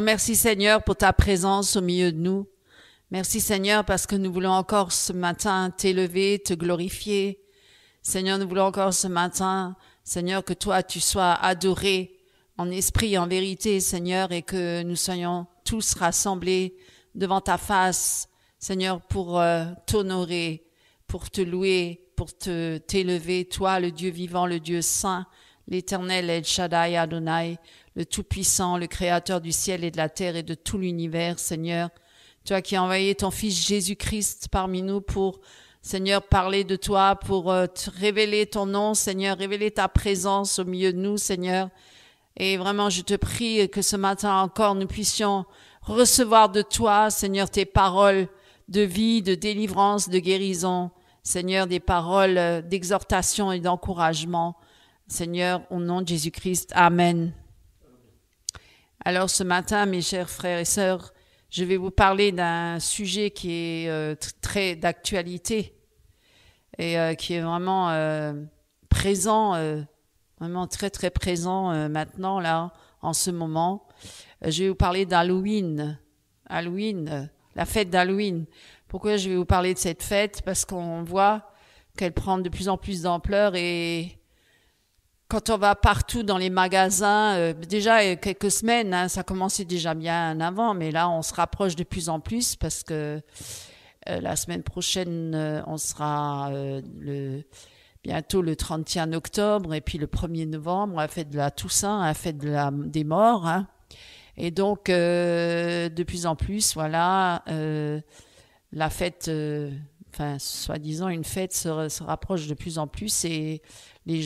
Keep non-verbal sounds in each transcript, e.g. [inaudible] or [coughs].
merci Seigneur pour ta présence au milieu de nous. Merci Seigneur parce que nous voulons encore ce matin t'élever, te glorifier. Seigneur, nous voulons encore ce matin, Seigneur, que toi tu sois adoré en esprit, et en vérité, Seigneur, et que nous soyons tous rassemblés devant ta face, Seigneur, pour euh, t'honorer, pour te louer, pour te t'élever, toi, le Dieu vivant, le Dieu saint, l'Éternel El Shaddai Adonai, le Tout-Puissant, le Créateur du ciel et de la terre et de tout l'univers, Seigneur. Toi qui as envoyé ton Fils Jésus-Christ parmi nous pour, Seigneur, parler de toi, pour euh, révéler ton nom, Seigneur, révéler ta présence au milieu de nous, Seigneur. Et vraiment, je te prie que ce matin encore, nous puissions recevoir de toi, Seigneur, tes paroles de vie, de délivrance, de guérison. Seigneur, des paroles euh, d'exhortation et d'encouragement. Seigneur, au nom de Jésus-Christ. Amen. Alors ce matin, mes chers frères et sœurs, je vais vous parler d'un sujet qui est euh, très d'actualité et euh, qui est vraiment euh, présent, vraiment très très présent maintenant, là, en ce moment. Je vais vous parler d'Halloween, Halloween, la fête d'Halloween. Pourquoi je vais vous parler de cette fête Parce qu'on voit qu'elle prend de plus en plus d'ampleur et quand on va partout dans les magasins, euh, déjà euh, quelques semaines, hein, ça commençait déjà bien avant, mais là on se rapproche de plus en plus parce que euh, la semaine prochaine on sera bientôt le 31 octobre et puis le 1er novembre, la fête de la Toussaint, la fête des morts. Hein. Et donc de plus en plus, voilà, la fête, enfin soi-disant une fête se, se rapproche de plus en plus et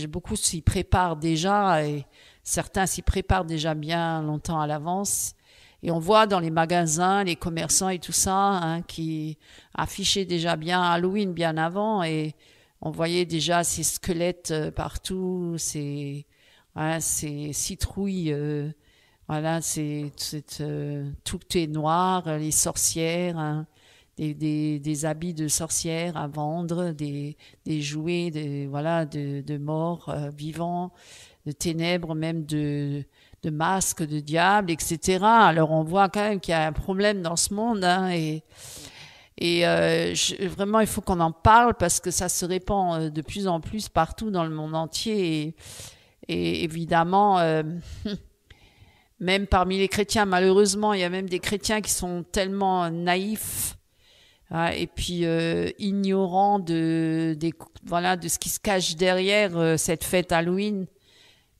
beaucoup s'y préparent déjà et certains s'y préparent déjà bien longtemps à l'avance. Et on voit dans les magasins, les commerçants et tout ça, hein, qui affichaient déjà bien Halloween bien avant et on voyait déjà ces squelettes euh, partout, ces, hein, ces citrouilles, euh, voilà, c'est, euh, tout est noir, les sorcières. Hein des, habits de sorcières à vendre, des, des jouets de, voilà, de, de morts euh, vivants, de ténèbres, même de, de masques de diable, etc. Alors on voit quand même qu'il y a un problème dans ce monde. Hein, et et euh, vraiment, il faut qu'on en parle parce que ça se répand euh, de plus en plus partout dans le monde entier. Et, évidemment... [laughs] même parmi les chrétiens, malheureusement, il y a même des chrétiens qui sont tellement naïfs ah, et puis euh, ignorant de, des, voilà, de ce qui se cache derrière euh, cette fête Halloween,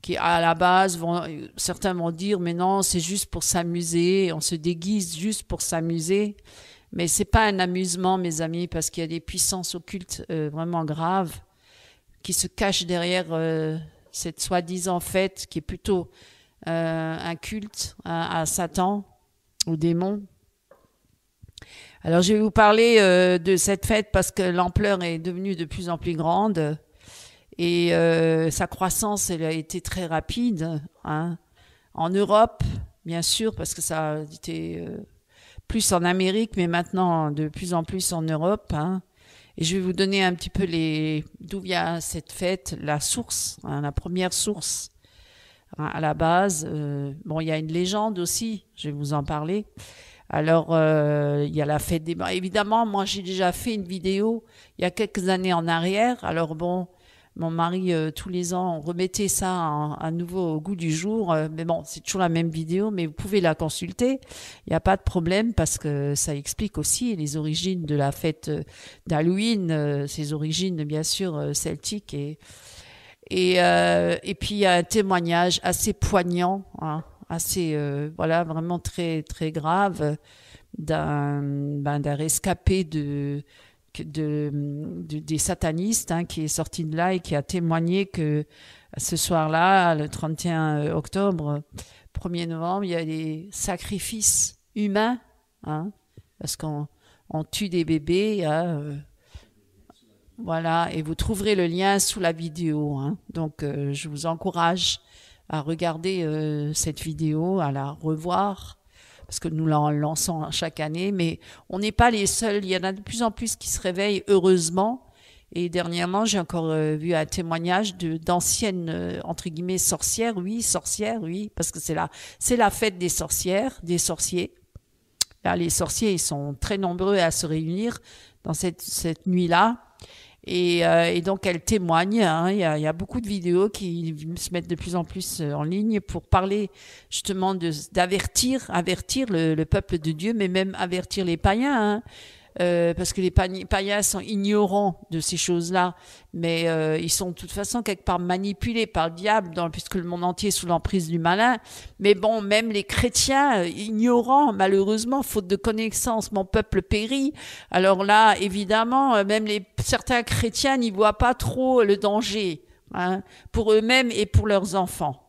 qui à la base, vont, euh, certains vont dire, mais non, c'est juste pour s'amuser, on se déguise juste pour s'amuser. Mais c'est pas un amusement, mes amis, parce qu'il y a des puissances occultes vraiment graves qui se cachent derrière cette soi-disant fête qui est plutôt un culte à, à Satan, au démon. Alors je vais vous parler euh, de cette fête parce que l'ampleur est devenue de plus en plus grande et euh, sa croissance elle a été très rapide hein. en Europe bien sûr parce que ça a été euh, plus en Amérique mais maintenant de plus en plus en Europe hein. et je vais vous donner un petit peu les d'où vient cette fête la source hein, la première source à la base bon il y a une légende aussi je vais vous en parler alors, euh, il y a la fête des Évidemment, moi, j'ai déjà fait une vidéo il y a quelques années en arrière. Alors, bon, mon mari, euh, tous les ans, on remettait ça à, nouveau au goût du jour. Euh, mais bon, c'est toujours la même vidéo, mais vous pouvez la consulter. Il n'y a pas de problème parce que ça explique aussi les origines de la fête d'Halloween, ses origines, bien sûr, celtiques. Et, et, et puis, il y a un témoignage assez poignant. Hein, assez, euh, voilà, vraiment très, très grave d'un ben, rescapé de, de, des satanistes hein, qui est sorti de là et qui a témoigné que ce soir-là, le 31 euh, octobre, 1er novembre, il y a des sacrifices humains, hein, parce qu'on on tue des bébés. Hein, euh, voilà, et vous trouverez le lien sous la vidéo. Donc, je vous encourage à regarder euh, cette vidéo, à la revoir, parce que nous l'en lançons chaque année, mais on n'est pas les seuls. Il y en a de plus en plus qui se réveillent, heureusement. Et dernièrement, j'ai encore euh, vu un témoignage d'anciennes, euh, entre guillemets, sorcières, oui, sorcières, oui, parce que c'est la, c'est la fête des sorcières, des sorciers. Là, les sorciers, ils sont très nombreux à se réunir dans cette, cette nuit-là et, euh, et, donc elle témoigne. Hein. Il, y a, beaucoup de vidéos qui se mettent de plus en plus euh, en ligne pour parler justement d'avertir, avertir, le, peuple de Dieu, mais même avertir les païens. Hein. Euh, parce que les païens sont ignorants de ces choses-là, mais euh, ils sont de toute façon quelque part manipulés par le diable, puisque le monde entier est sous l'emprise du malin. Mais bon, même les chrétiens, euh, ignorants, malheureusement, faute de connaissances, mon peuple périt. Alors là, évidemment, même les, certains chrétiens n'y voient pas trop le danger, hein, pour eux-mêmes et pour leurs enfants.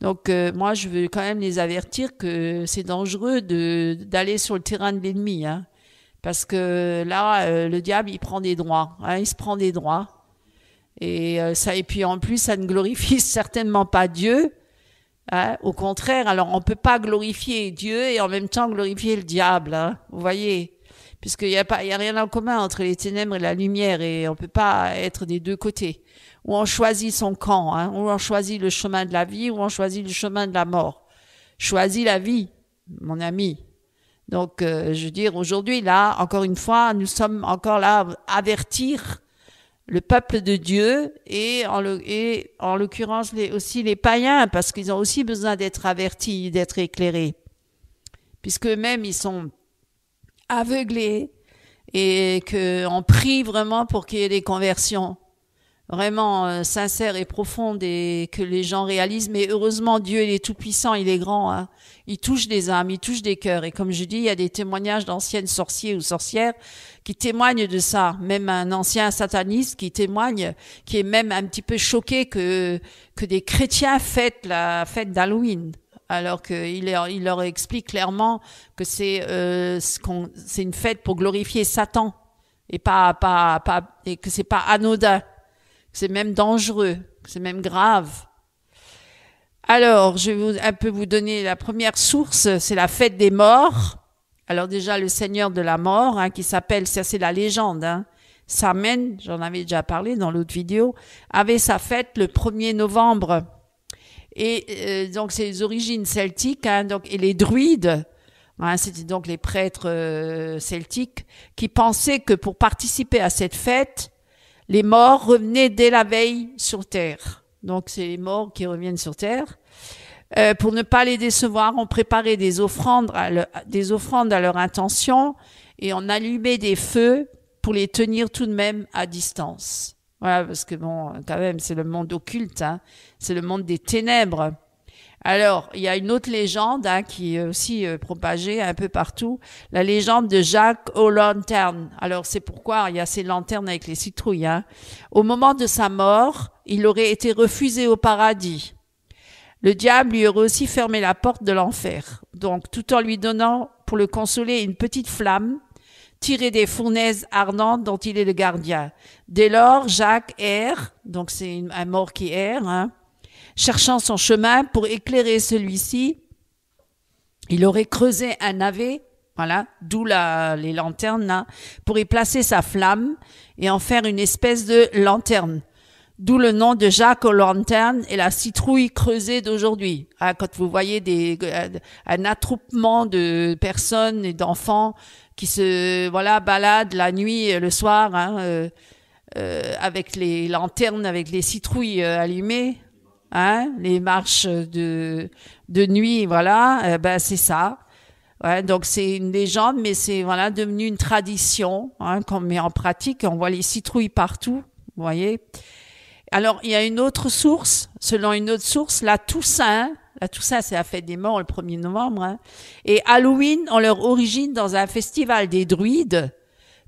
Donc moi, je veux quand même les avertir que c'est dangereux de d'aller sur le terrain de l'ennemi. Hein. Parce que là, euh, le diable, il prend des droits. Hein, il se prend des droits. Et, euh, ça, et puis en plus, ça ne glorifie [laughs] certainement pas Dieu. Hein. au contraire, alors on peut pas glorifier Dieu et en même temps glorifier le diable. Hein, vous voyez Puisqu'il n'y a, pas, y a rien en commun entre les ténèbres et la lumière et on peut pas être des deux côtés. Ou on choisit son camp, ou on choisit le chemin de la vie, ou on choisit le chemin de la mort. Choisis la vie, mon ami. Donc, euh, je veux dire, aujourd'hui, là, encore une fois, nous sommes encore là à avertir le peuple de Dieu et en, l'occurrence aussi les païens, parce qu'ils ont aussi besoin d'être avertis, d'être éclairés, puisque même ils sont aveuglés et qu'on prie vraiment pour qu'il y ait des conversions vraiment euh, sincère et profonde et que les gens réalisent. Mais heureusement, Dieu, il est tout puissant, il est grand. Hein. Il touche des âmes, il touche des cœurs. Et comme je dis, il y a des témoignages d'anciennes sorciers ou sorcières qui témoignent de ça. Même un ancien sataniste qui témoigne, qui est même un petit peu choqué que que des chrétiens fêtent la fête d'Halloween alors qu'il leur, il leur explique clairement que c'est euh, c'est une fête pour glorifier Satan et pas pas pas et que c'est pas anodin c'est même dangereux, c'est même grave. Alors, je vais vous, un peu vous donner la première source, c'est la fête des morts. Alors déjà, le Seigneur de la mort, hein, qui s'appelle, ça c'est la légende, hein, Samen, j'en avais déjà parlé dans l'autre vidéo, avait sa fête le 1er novembre. Et euh, donc, c'est les origines celtiques, hein, donc, et les druides, hein, c'était donc les prêtres euh, celtiques, qui pensaient que pour participer à cette fête, les morts revenaient dès la veille sur terre. Donc c'est les morts qui reviennent sur terre. Euh, pour ne pas les décevoir, on préparait des offrandes, à leur, des intention et on allumait des feux pour les tenir tout de même à distance. Voilà, parce que bon, quand même, c'est le monde occulte, hein. c'est le monde des ténèbres. Alors, il y a une autre légende hein, qui est aussi euh, propagée un peu partout, la légende de Jacques aux lanternes. Alors, c'est pourquoi il y a ces lanternes avec les citrouilles. Hein. Au moment de sa mort, il aurait été refusé au paradis. Le diable lui aurait aussi fermé la porte de l'enfer. Donc, tout en lui donnant, pour le consoler, une petite flamme tirée des fournaises ardentes dont il est le gardien. Dès lors, Jacques erre, donc c'est un mort qui erre, hein, Cherchant son chemin pour éclairer celui-ci, il aurait creusé un navet, voilà, d'où la, les lanternes, hein, pour y placer sa flamme et en faire une espèce de lanterne. D'où le nom de Jacques aux lanternes et la citrouille creusée d'aujourd'hui. Ah, quand vous voyez des, euh, un attroupement de personnes et d'enfants qui se voilà baladent la nuit, le soir, hein, euh, euh, avec les lanternes, avec les citrouilles allumées, hein, les marches de, de nuit, voilà, euh, ben c'est ça. donc c'est une légende, mais c'est voilà devenu une tradition hein, qu'on met en pratique. On voit les citrouilles partout, voyez. Alors il y a une autre source, selon une autre source, la Toussaint. La Toussaint, c'est la fête des morts le 1er novembre. Hein. et Halloween ont leur origine dans un festival des druides,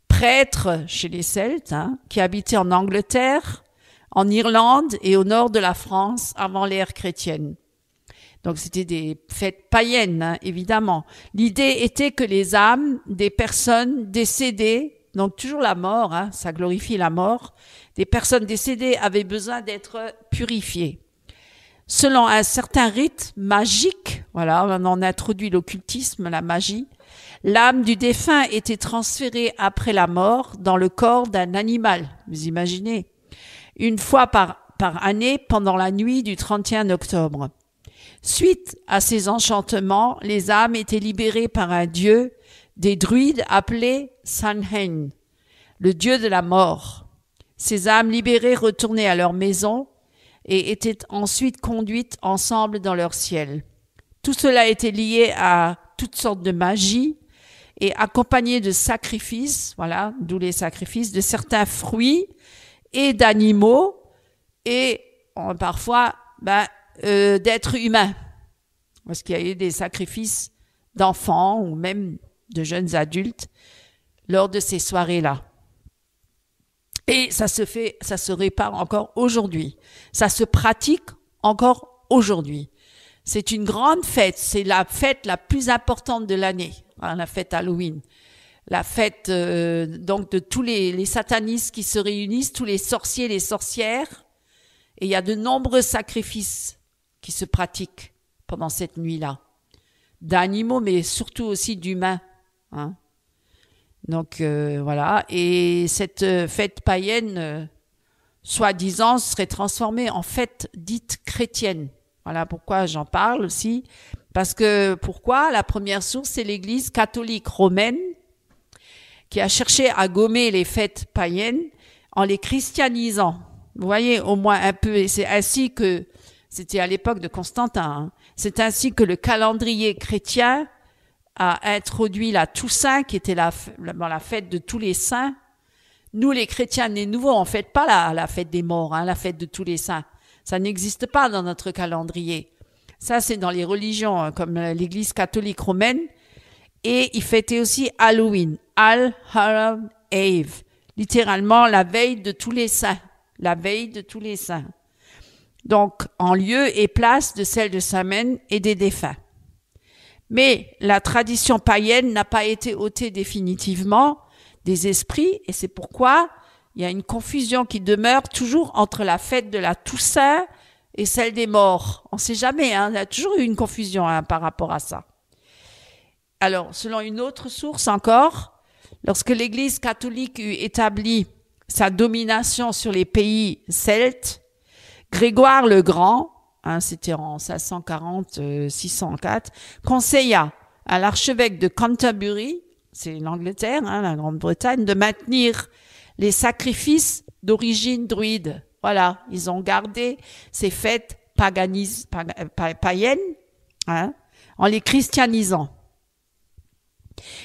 prêtres chez les Celtes, hein, qui habitaient en Angleterre en Irlande et au nord de la France avant l'ère chrétienne. Donc c'était des fêtes païennes, hein, évidemment. L'idée était que les âmes des personnes décédées, donc toujours la mort, hein, ça glorifie la mort, des personnes décédées avaient besoin d'être purifiées. Selon un certain rite magique, voilà, on en introduit l'occultisme, la magie, l'âme du défunt était transférée après la mort dans le corps d'un animal. Vous imaginez une fois par, par année pendant la nuit du 31 octobre. Suite à ces enchantements, les âmes étaient libérées par un dieu des druides appelé Sanhen, le dieu de la mort. Ces âmes libérées retournaient à leur maison et étaient ensuite conduites ensemble dans leur ciel. Tout cela était lié à toutes sortes de magie et accompagné de sacrifices, voilà, d'où les sacrifices, de certains fruits et d'animaux et parfois bah, euh, d'êtres humains. Parce qu'il y a eu des sacrifices d'enfants ou même de jeunes adultes lors de ces soirées-là. Et ça se fait, ça se répare encore aujourd'hui. Ça se pratique encore aujourd'hui. C'est une grande fête. C'est la fête la plus importante de l'année, hein, la fête Halloween la fête euh, donc de tous les, satanistes qui se réunissent, tous les sorciers, les sorcières, et il y a de nombreux sacrifices qui se pratiquent pendant cette nuit-là, d'animaux mais surtout aussi d'humains. Hein. Donc euh, voilà, et cette euh, fête païenne, soi-disant, serait transformée en fête dite chrétienne. Voilà pourquoi j'en parle aussi, parce que pourquoi la première source c'est l'Église catholique romaine qui a cherché à gommer les fêtes païennes en les christianisant. Vous voyez, au moins un peu, et c'est ainsi que, c'était à l'époque de Constantin, hein, c'est ainsi que le calendrier chrétien a introduit la Toussaint, qui était la, fête de tous les saints. Nous, les chrétiens nés nouveaux, on fête pas la, la fête des morts, hein, la fête de tous les saints. Ça n'existe pas dans notre calendrier. Ça, c'est dans les religions, hein, comme euh, l'Église catholique romaine, et il fêtait aussi Halloween, Al-Haram Eve, littéralement la veille de tous les saints, la veille de tous les saints. Donc en lieu et place de celle de Samène et des défunts. Mais la tradition païenne n'a pas été ôtée définitivement des esprits et c'est pourquoi il y a une confusion qui demeure toujours entre la fête de la Toussaint et celle des morts. On ne sait jamais, hein, il a toujours eu une confusion hein, par rapport à ça. Alors, selon une autre source encore, lorsque l'Église catholique eut établi sa domination sur les pays celtes, Grégoire le Grand, hein, c'était en 540-604, euh, conseilla à l'archevêque de Canterbury, c'est l'Angleterre, hein, la Grande-Bretagne, de maintenir les sacrifices d'origine druide. Voilà, ils ont gardé ces fêtes païennes hein, en les christianisant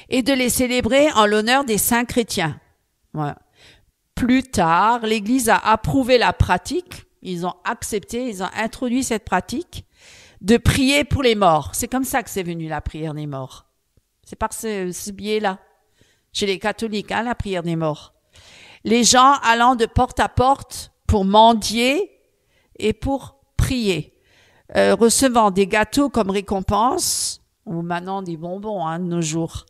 et de les célébrer en l'honneur des saints chrétiens. Plus tard, l'Église a approuvé la pratique, ils ont accepté, ils ont introduit cette pratique de prier pour les morts. C'est comme ça que c'est venu la prière des morts. C'est par ce, ce biais-là, chez les catholiques, hein, la prière des morts. Les gens allant de porte à porte pour mendier et pour prier, euh, recevant des gâteaux comme récompense, ou maintenant des bonbons hein, de nos jours.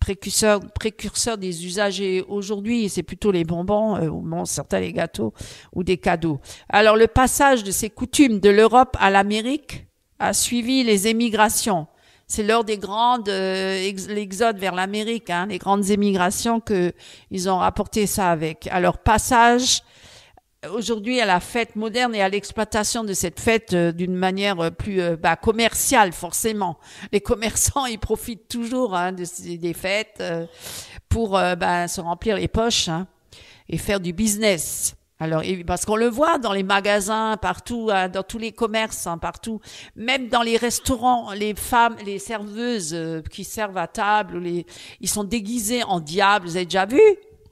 Précurseur, précurseur des usagers aujourd'hui, c'est plutôt les bonbons, euh, ou certains les gâteaux, ou des cadeaux. Alors le passage de ces coutumes de l'Europe à l'Amérique a suivi les émigrations. C'est lors des grandes euh, l'exode vers l'Amérique, hein, les grandes émigrations que ils ont rapporté ça avec. Alors passage aujourd'hui à la fête moderne et à l'exploitation de cette fête euh, d'une manière euh, plus euh, bah, commerciale forcément. Les commerçants [laughs] ils profitent toujours hein, de, des fêtes pour bah, se remplir les poches hein, et faire du business. Alors parce qu'on le voit dans les magasins partout, hein, dans tous les commerces partout, même dans les restaurants, les femmes, les serveuses qui servent à table, les, ils sont déguisés en diables. Vous avez déjà vu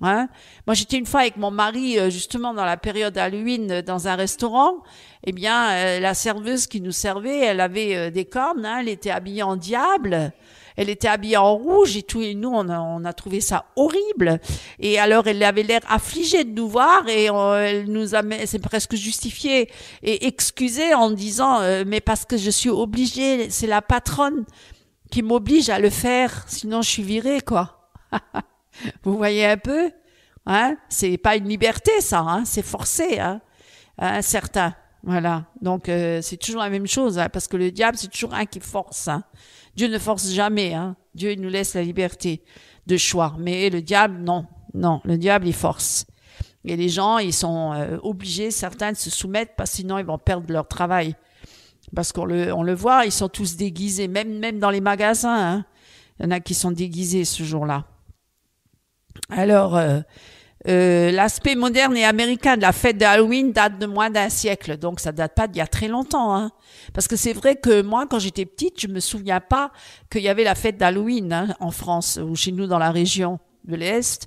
Hein. Moi, j'étais une fois avec mon mari, euh, justement, dans la période Halloween, euh, dans un restaurant. Eh bien, euh, la serveuse qui nous servait, elle avait des cornes, hein. elle était habillée en diable. Elle était habillée en rouge et tout, et nous, on a, on a trouvé ça horrible. Et alors, elle avait l'air affligée de nous voir et elle nous a, c'est presque justifié et excusé en disant, mais parce que je suis obligée, c'est la patronne qui m'oblige à le faire, sinon je suis virée, quoi. [laughs] [laughs] Vous voyez un peu hein? C'est pas une liberté, ça, hein, c'est forcé, hein? certain. Voilà. Donc, euh, c'est toujours la même chose, hein, parce que le diable, c'est toujours un qui force. Hein. Dieu ne force jamais. Hein? Dieu, il nous laisse la liberté de choix. Mais le diable, non. Non, le diable, il force. Et les gens, ils sont euh, obligés, certains, de se soumettre, parce que sinon, ils vont perdre leur travail. Parce qu'on le, on le voit, ils sont tous déguisés, même, même dans les magasins. Il y en a qui sont déguisés ce jour-là. Alors, euh, euh, l'aspect moderne et américain de la fête d'Halloween date de moins d'un siècle, donc ça date pas d'il y a très longtemps. Hein. Parce que c'est vrai que moi, quand j'étais petite, je me souviens pas qu'il y avait la fête d'Halloween hein, en France ou chez nous dans la région de l'Est.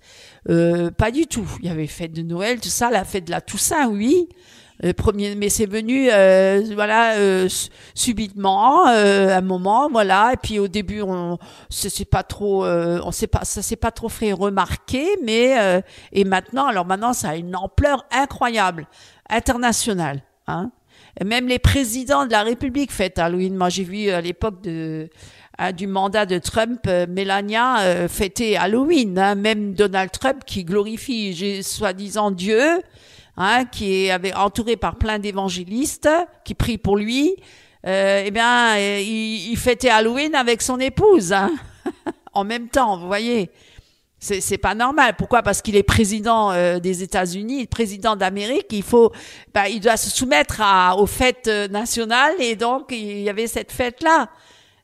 Euh, pas du tout. Il y avait fête de Noël, tout ça, la fête de la Toussaint, oui. Euh, premier, mais c'est venu, euh, voilà, euh, subitement, à un moment, voilà. Et puis au début, on, c'est pas trop, on sait pas, ça s'est pas trop fait remarquer, mais et maintenant, alors maintenant, ça a une ampleur incroyable, internationale, hein. Même les présidents de la République fêtent Halloween. Hein, moi, j'ai vu à l'époque de, hein, du mandat de Trump, Melania fêtait Halloween. Hein, même Donald Trump, qui glorifie soi-disant Dieu, Hein, qui est entouré par plein d'évangélistes qui prient pour lui. Euh, eh bien, euh, il, fêtait Halloween avec son épouse hein, [laughs] en même temps. Vous voyez, c'est, c'est pas normal. Pourquoi Parce qu'il est président euh, des États-Unis, président d'Amérique. Il faut, ben, il doit se soumettre à, aux fêtes euh, nationales et donc il y avait cette fête là.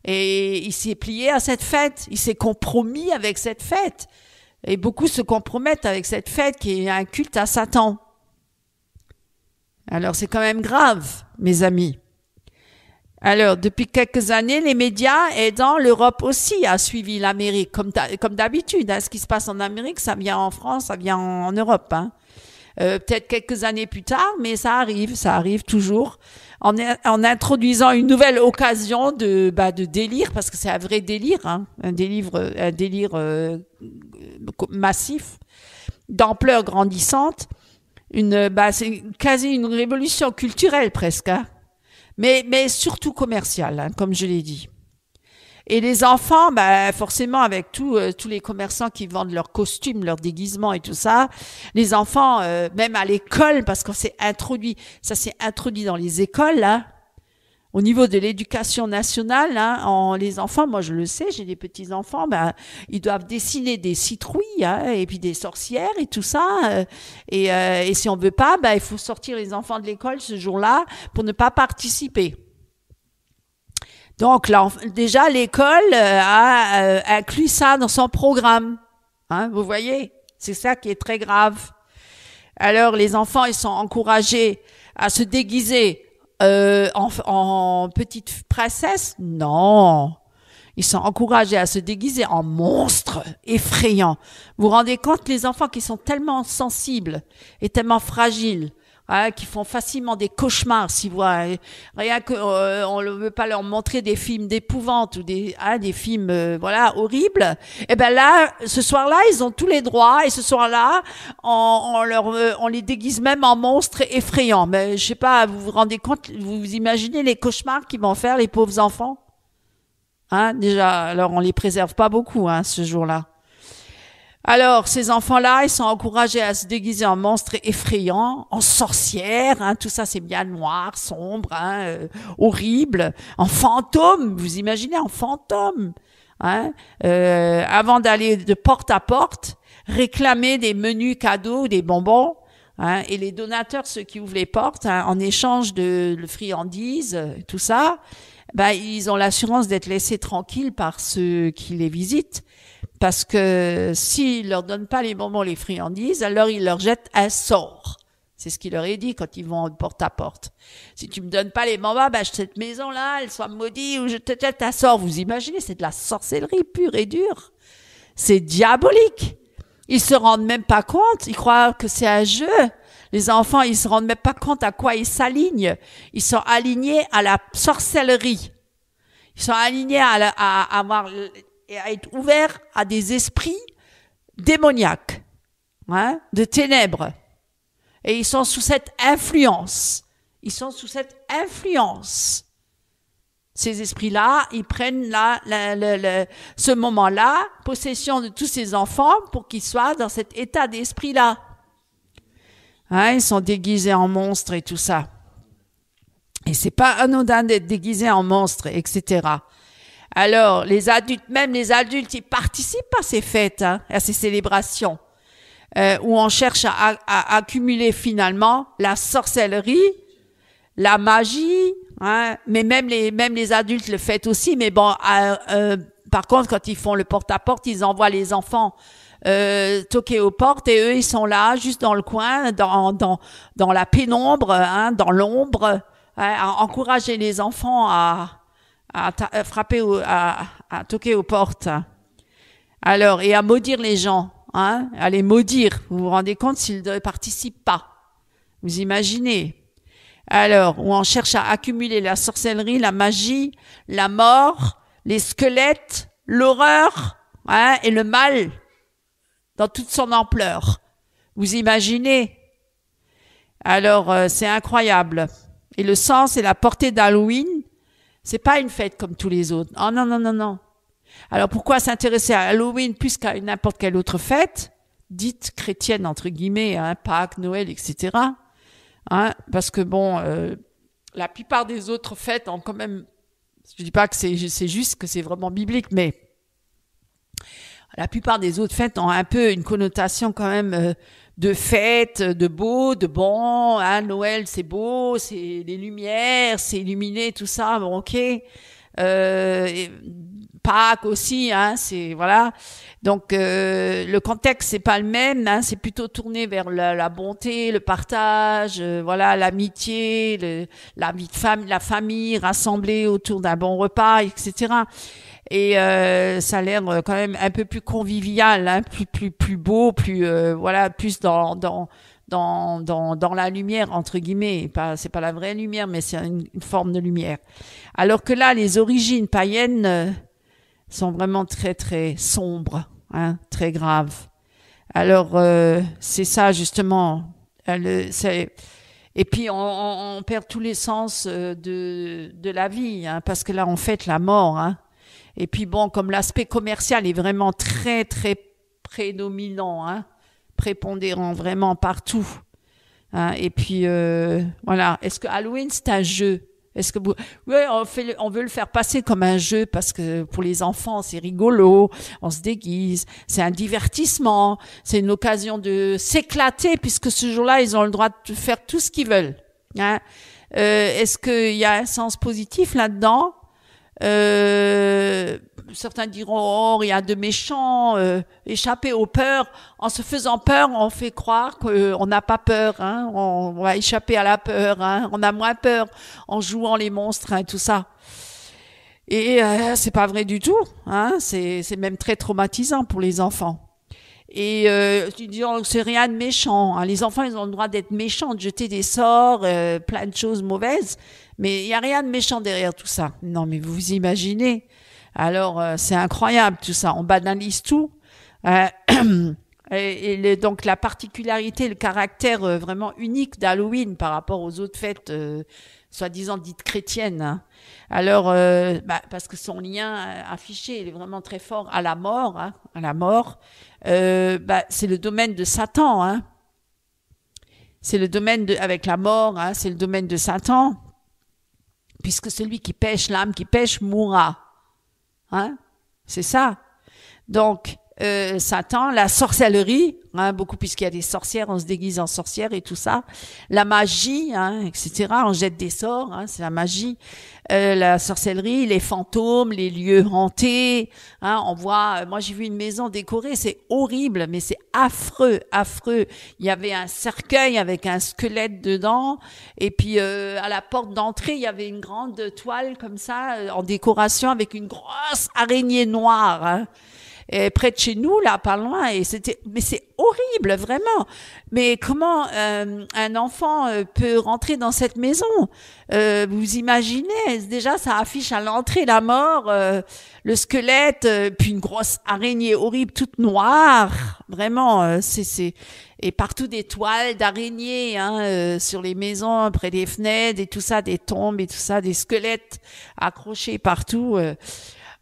Et il s'est plié à cette fête. Il s'est compromis avec cette fête. Et beaucoup se compromettent avec cette fête qui est un culte à Satan. Alors c'est quand même grave, mes amis. Alors, depuis quelques années, les médias aidant l'Europe aussi a suivi l'Amérique, comme, d'habitude. Hein. ce qui se passe en Amérique, ça vient en France, ça vient en, Europe. Hein. Euh, peut-être quelques années plus tard, mais ça arrive, ça arrive toujours, en, en introduisant une nouvelle occasion de, bah, de délire, parce que c'est un vrai délire, hein. un délire, un euh, délire massif, d'ampleur grandissante une, bah, c'est quasi une révolution culturelle presque, hein. mais, mais surtout commerciale, hein, comme je l'ai dit. Et les enfants, bah, forcément, avec tout, euh, tous les commerçants qui vendent leurs costumes, leurs déguisements et tout ça, les enfants, euh, même à l'école, parce qu'on s'est introduit, ça s'est introduit dans les écoles, hein, au niveau de l'éducation nationale, hein, en, les enfants, moi je le sais, j'ai des petits enfants, ben, ils doivent dessiner des citrouilles hein, et puis des sorcières et tout ça. Euh, euh, et, si on veut pas, ben, il faut sortir les enfants de l'école ce jour-là pour ne pas participer. Donc là, déjà l'école euh, a inclus ça dans son programme. Hein, vous voyez, c'est ça qui est très grave. Alors les enfants, ils sont encouragés à se déguiser euh, en, en petite princesse Non. Ils sont encouragés à se déguiser en monstres effrayants. Vous vous rendez compte, les enfants qui sont tellement sensibles et tellement fragiles, Hein, qui font facilement des cauchemars, si vous rien que euh, on ne veut pas leur montrer des films d'épouvante ou des hein, des films euh, voilà horribles. Et eh ben là, ce soir-là, ils ont tous les droits et ce soir-là, on, leur euh, on les déguise même en monstres effrayants. Mais je sais pas, vous vous rendez compte, vous vous imaginez les cauchemars qu'ils vont faire les pauvres enfants Hein, déjà, alors on les préserve pas beaucoup hein, ce jour-là. Alors, ces enfants-là, ils sont encouragés à se déguiser en monstres effrayants, en sorcières, hein. tout ça c'est bien noir, sombre, hein, euh, horrible, en fantôme, vous imaginez, en fantôme, hein, euh, avant d'aller de porte à porte, réclamer des menus cadeaux, des bonbons, hein, et les donateurs, ceux qui ouvrent les portes, en échange de friandises, tout ça, ben, ils ont l'assurance d'être laissés tranquilles par ceux qui les visitent. Parce que s'ils leur donnent pas les bonbons, les friandises, alors ils leur jettent un sort. C'est ce qu'il leur est dit quand ils vont porte à porte. Si tu me donnes pas les bonbons, ben, cette maison-là, elle soit maudite ou je te jette un sort. Vous imaginez, c'est de la sorcellerie pure et dure. C'est diabolique. Ils se rendent même pas compte. Ils croient que c'est un jeu. Les enfants, ils se rendent même pas compte à quoi ils s'alignent. Ils sont alignés à la sorcellerie. Ils sont alignés à, à avoir et à être ouvert à des esprits démoniaques, hein, de ténèbres. Et ils sont sous cette influence. Ils sont sous cette influence. Ces esprits-là, ils prennent là, ce moment-là, possession de tous ces enfants pour qu'ils soient dans cet état d'esprit-là. Hein, ils sont déguisés en monstres et tout ça. Et c'est pas anodin d'être déguisé en monstre, etc. Alors, les adultes, même les adultes, ils participent à ces fêtes, hein, à ces célébrations, euh, où on cherche à, accumuler finalement la sorcellerie, la magie, hein. mais même les, même les adultes le font aussi, mais bon, euh, par contre, quand ils font le porte-à-porte, ils envoient les enfants euh, toquer aux portes et eux, ils sont là, juste dans le coin, dans, dans, dans la pénombre, hein, dans l'ombre, à encourager les enfants à, à, euh, frapper, à, à, toquer aux portes. Alors, et à maudire les gens, hein, à les maudire. Vous vous rendez compte s'ils ne participent pas. Vous imaginez. Alors, où on cherche à accumuler la sorcellerie, la magie, la mort, les squelettes, l'horreur, hein, et le mal dans toute son ampleur. Vous imaginez. Alors, euh, c'est incroyable. Et le sens et la portée d'Halloween c'est pas une fête comme tous les autres. Oh non, non, non, non. Alors pourquoi s'intéresser à Halloween plus qu'à n'importe quelle autre fête, dite chrétienne entre guillemets, hein, Pâques, Noël, etc. Hein, parce que bon, euh, la plupart des autres fêtes ont quand même, je dis pas que c'est juste que c'est vraiment biblique, mais la plupart des autres fêtes ont un peu une connotation quand même euh, de fêtes, de beau, de bon. Hein, Noël, c'est beau, c'est les lumières, c'est illuminé, tout ça. Bon, ok. Euh, Pâques aussi, hein, c'est voilà. Donc euh, le contexte c'est pas le même, hein, c'est plutôt tourné vers la, bonté, le partage, euh, voilà l'amitié, la vie de la famille rassemblée autour d'un bon repas, etc et euh, ça a l'air euh, quand même un peu plus convivial, hein, plus plus plus beau, plus euh, voilà, plus dans dans dans, dans, dans la lumière entre guillemets, pas c'est pas la vraie lumière, mais c'est une, forme de lumière. Alors que là, les origines païennes sont vraiment très très sombres, hein, très graves. Alors c'est ça justement. c'est, et puis on, on, perd tous les sens de, de la vie, hein, parce que là on fête la mort. Hein. Et puis bon, comme l'aspect commercial est vraiment très très prédominant, hein, prépondérant vraiment partout. Hein, et puis euh, voilà, est-ce que Halloween c'est un jeu Est-ce que vous... on, fait, on veut le faire passer comme un jeu parce que pour les enfants c'est rigolo, on se déguise, c'est un divertissement, c'est une occasion de s'éclater puisque ce jour-là ils ont le droit de faire tout ce qu'ils veulent. Hein. Euh, est-ce qu'il y a un sens positif là-dedans euh, certains diront oh il a de méchants, euh, échapper aux peurs. En se faisant peur, on fait croire qu'on n'a pas peur, hein. on, va échapper à la peur, hein. on a moins peur en jouant les monstres, hein, tout ça. Et euh, c'est pas vrai du tout, hein, c'est même très traumatisant pour les enfants. Et euh, tu dis, oh, c'est rien de méchant. Ah, les enfants, ils ont le droit d'être méchants, de jeter des sorts, plein de choses mauvaises. Mais il n'y a rien de méchant derrière tout ça. Non, mais vous vous imaginez. Alors, euh, c'est incroyable tout ça. On banalise tout. Euh, [clears throat] et, donc, la particularité, le caractère euh, vraiment unique d'Halloween par rapport aux autres fêtes, soi-disant dites chrétiennes. Hein. Alors, bah, parce que son lien affiché, il est vraiment très fort à la mort. Hein, à la mort, bah, c'est le domaine de Satan. Hein. C'est le domaine de, avec la mort, hein, c'est le domaine de Satan puisque celui qui pêche, l'âme qui pêche mourra. Hein? C'est ça. Donc, euh, Satan, la sorcellerie, hein, beaucoup puisqu'il y a des sorcières, on se déguise en sorcière et tout ça, la magie, hein, etc. On jette des sorts, hein, c'est la magie, euh, la sorcellerie, les fantômes, les lieux hantés. Hein, on voit, euh, moi j'ai vu une maison décorée, c'est horrible, mais c'est affreux, affreux. Il y avait un cercueil avec un squelette dedans, et puis à la porte d'entrée, il y avait une grande toile comme ça en décoration avec une grosse araignée noire près de chez nous, là, pas loin. Et c'était, mais c'est horrible, vraiment. Mais comment euh, un enfant euh, peut rentrer dans cette maison euh, Vous imaginez Déjà, ça affiche à l'entrée la mort, le squelette, puis une grosse araignée horrible, toute noire. Vraiment, c'est, c'est et partout des toiles d'araignées hein, sur les maisons, près des fenêtres et tout ça, des tombes et tout ça, des squelettes accrochés partout.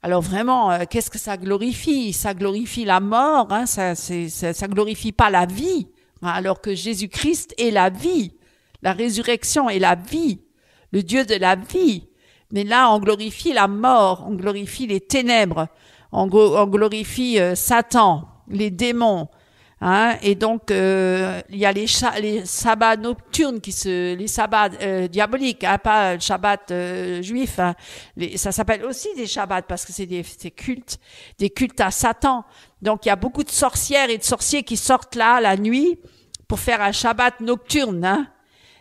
Alors vraiment, euh, qu'est-ce que ça glorifie Ça glorifie la mort, hein, ça, ça, glorifie pas la vie, hein, alors que Jésus-Christ est la vie, la résurrection est la vie, le Dieu de la vie. Mais là, on glorifie la mort, on glorifie les ténèbres, on, glorifie euh, Satan, les démons, Hein. et donc, euh, il y a les, les sabbats nocturnes, qui se, les sabbats euh, diaboliques, hein, pas le shabbat euh, juif. Hein. ça s'appelle aussi des shabbats parce que c'est des, cultes, des cultes à Satan. Donc, il y a beaucoup de sorcières et de sorciers qui sortent là la nuit pour faire un shabbat nocturne. Hein.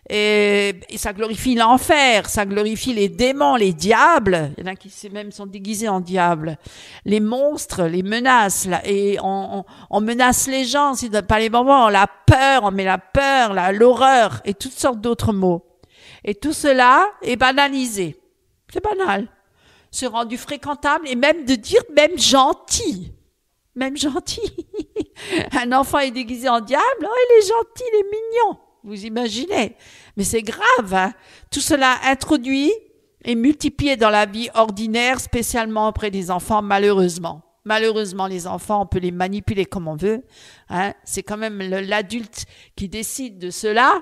Et, ça glorifie l'enfer, ça glorifie les démons, les diables. Il y en a qui même sont déguisés en diables. Les monstres, les menaces. et on, menace les gens s'ils pas les moments On a peur, on met la peur, l'horreur et toutes sortes d'autres mots. Et tout cela est banalisé. C'est banal. Se rendu fréquentable et même de dire même gentil même gentil. [laughs] Un enfant est déguisé en diable, oh, il est gentil, il est mignon. Vous imaginez Mais c'est grave. Hein. Tout cela introduit et multiplié dans la vie ordinaire, spécialement auprès des enfants, malheureusement. Malheureusement, les enfants, on peut les manipuler comme on veut. Hein c'est quand même l'adulte qui décide de cela.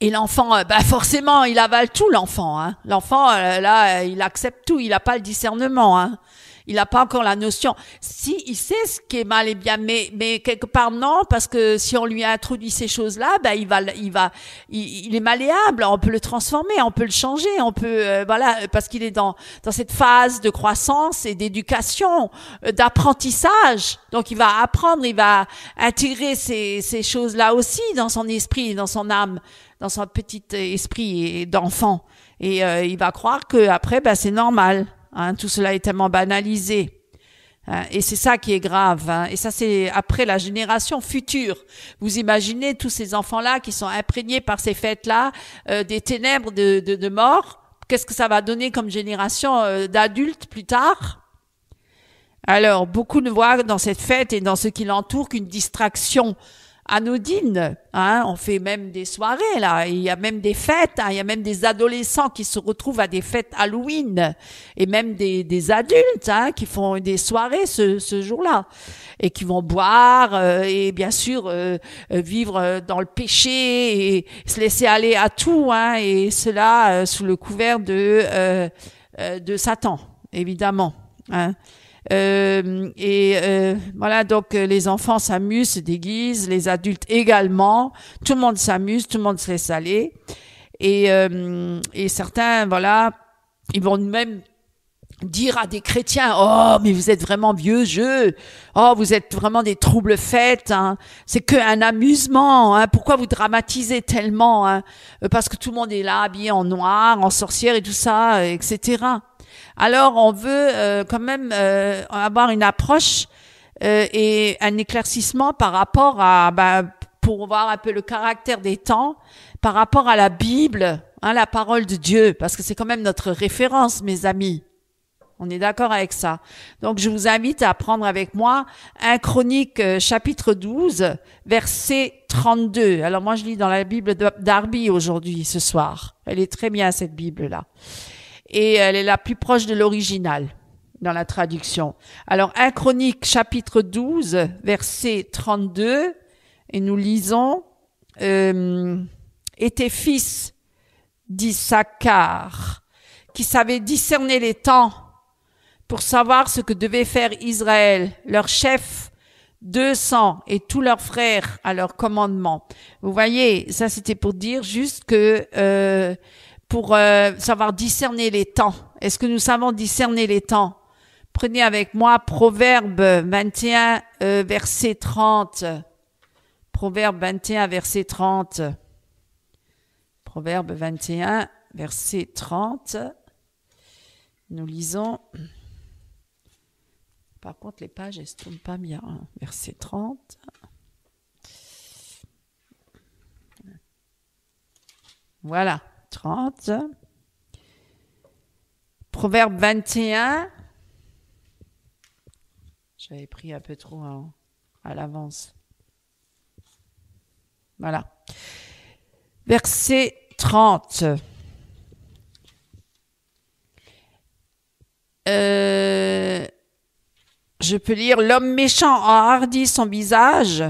Et l'enfant, euh, bah forcément, il avale tout l'enfant. Hein. L'enfant, euh, là, il accepte tout, il n'a pas le discernement. Hein. Il n'a pas encore la notion. Si il sait ce qui est mal et bien, mais mais quelque part non, parce que si on lui introduit ces choses-là, ben il va il va il, est malléable. On peut le transformer, on peut le changer, on peut euh, voilà parce qu'il est dans dans cette phase de croissance et d'éducation, euh, d'apprentissage. Donc il va apprendre, il va intégrer ces ces choses-là aussi dans son esprit, dans son âme, dans son petit euh, esprit d'enfant. Et il va croire que après, ben, c'est normal. Hein, tout cela est tellement banalisé. Euh, et c'est ça qui est grave. Hein. et ça, c'est après la génération future. Vous imaginez tous ces enfants-là qui sont imprégnés par ces fêtes-là, euh, des ténèbres de, mort. Qu'est-ce que ça va donner comme génération euh, d'adultes plus tard Alors, beaucoup ne voient dans cette fête et dans ce qui l'entoure qu'une distraction anodine. Hein. On fait même des soirées là. Il y a même des fêtes. Hein. Il y a même des adolescents qui se retrouvent à des fêtes Halloween et même des, adultes hein, qui font des soirées ce, jour-là et qui vont boire euh, et bien sûr euh, euh, vivre dans le péché et se laisser aller à tout. Hein, et cela sous le couvert de de Satan, évidemment. Hein. Euh, et euh, voilà, donc euh, les enfants s'amusent, se déguisent, les adultes également. Tout le monde s'amuse, tout le monde se laisse aller. Et, et certains, voilà, ils vont même dire à des chrétiens oh mais vous êtes vraiment vieux jeu oh vous êtes vraiment des troubles faites hein. c'est qu'un amusement hein. pourquoi vous dramatisez tellement hein? parce que tout le monde est là habillé en noir en sorcière et tout ça etc alors, on veut euh, quand même euh, avoir une approche euh, et un éclaircissement par rapport à, bah, pour voir un peu le caractère des temps, par rapport à la Bible, hein, la parole de Dieu, parce que c'est quand même notre référence, mes amis. On est d'accord avec ça. Donc, je vous invite à prendre avec moi un Chronique chapitre 12, verset 32. Alors, moi, je lis dans la Bible d'Arby aujourd'hui, ce soir. Elle est très bien, cette Bible-là et elle est la plus proche de l'original dans la traduction. Alors, 1 Chronique, chapitre 12, verset 32, et nous lisons, euh, était fils d'Issacar qui savait discerner les temps pour savoir ce que devait faire Israël, leur chef, 200 et tous leurs frères à leur commandement. Vous voyez, ça c'était pour dire juste que euh, pour euh, savoir discerner les temps. Est-ce que nous savons discerner les temps Prenez avec moi Proverbe 21, euh, verset 30. Proverbe 21, verset 30. Proverbe 21, verset 30. Nous lisons. Par contre, les pages, elles ne se pas bien. Hein. Verset 30. Voilà. 30. Proverbe 21. J'avais pris un peu trop hein, à, l'avance. Voilà. Verset 30. Euh, je peux lire L'homme méchant enhardit son visage,